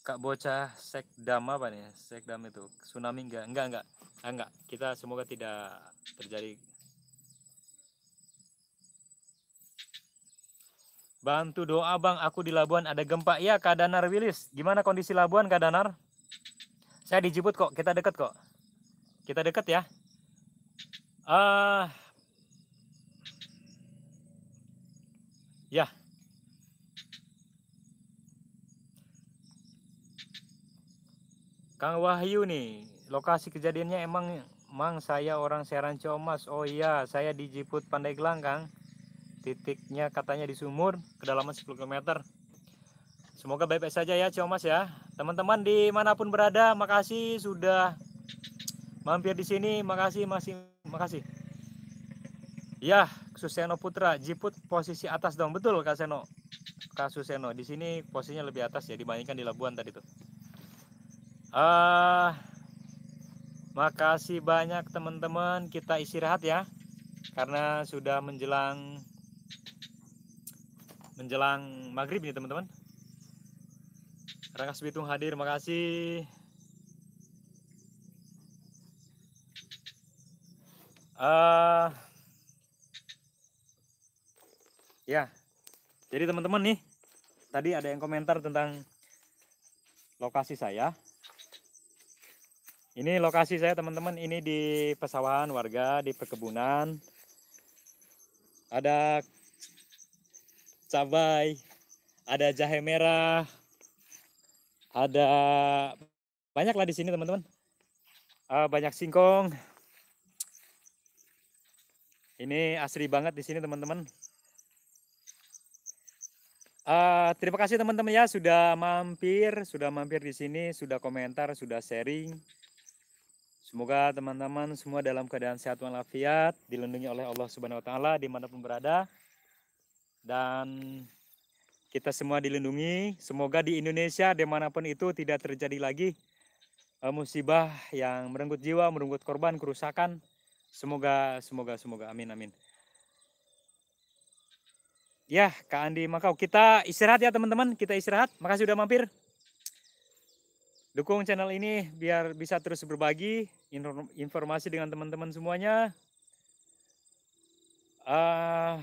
Kak bocah sekdam apa nih? Sekdam itu tsunami enggak? Enggak, enggak. Ah, enggak. Kita semoga tidak terjadi Bantu doa bang, aku di Labuan ada gempa. ya Kak Danar Wilis, gimana kondisi Labuan Kak Danar? Saya dijemput kok, kita deket kok. Kita deket ya. Uh, ya, Kang Wahyu nih, lokasi kejadiannya emang Mang saya orang Seran Ciomas. Oh iya, saya di Jiput Pandeglang, Kang. Titiknya katanya di sumur, kedalaman 10 km. Semoga baik-baik saja ya Ciomas ya. Teman-teman dimanapun berada, makasih sudah mampir di sini. Makasih, masih makasih. Ya, Suseno Putra, Jiput posisi atas dong. Betul Kak Seno. Kak Suseno, di sini posisinya lebih atas ya dibandingkan di Labuan tadi tuh. Uh, makasih banyak teman-teman. Kita istirahat ya, karena sudah menjelang menjelang maghrib nih teman-teman. Rangkas Bitung hadir, makasih. Uh, ya, jadi teman-teman nih, tadi ada yang komentar tentang lokasi saya ini lokasi saya teman-teman, ini di pesawahan warga, di perkebunan. Ada cabai, ada jahe merah, ada banyak lah di sini teman-teman. Uh, banyak singkong. Ini asri banget di sini teman-teman. Uh, terima kasih teman-teman ya sudah mampir, sudah mampir di sini, sudah komentar, sudah sharing. Semoga teman-teman semua dalam keadaan sehat walafiat, dilindungi oleh Allah Subhanahu wa taala dimanapun berada. Dan kita semua dilindungi. Semoga di Indonesia dimanapun itu tidak terjadi lagi eh, musibah yang merenggut jiwa, merenggut korban, kerusakan. Semoga, semoga, semoga. Amin, amin. Ya, Kak Andi Makau. Kita istirahat ya teman-teman. Kita istirahat. Makasih sudah mampir. Dukung channel ini biar bisa terus berbagi informasi dengan teman-teman semuanya. Uh,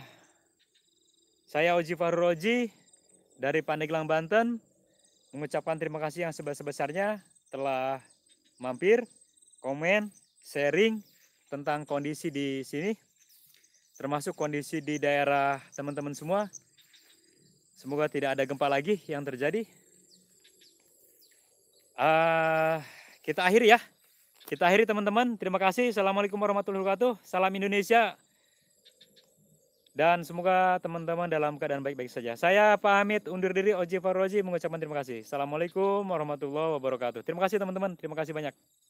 saya Oji Faruroji dari Pandeglang, Banten. Mengucapkan terima kasih yang sebesar-besarnya telah mampir, komen, sharing tentang kondisi di sini. Termasuk kondisi di daerah teman-teman semua. Semoga tidak ada gempa lagi yang terjadi. Uh, kita akhiri ya. Kita akhiri teman-teman. Terima kasih. Assalamualaikum warahmatullahi wabarakatuh. Salam Indonesia. Dan semoga teman-teman dalam keadaan baik-baik saja. Saya Pak Hamid undur diri Oji Faroji mengucapkan terima kasih. Assalamualaikum warahmatullahi wabarakatuh. Terima kasih teman-teman. Terima kasih banyak.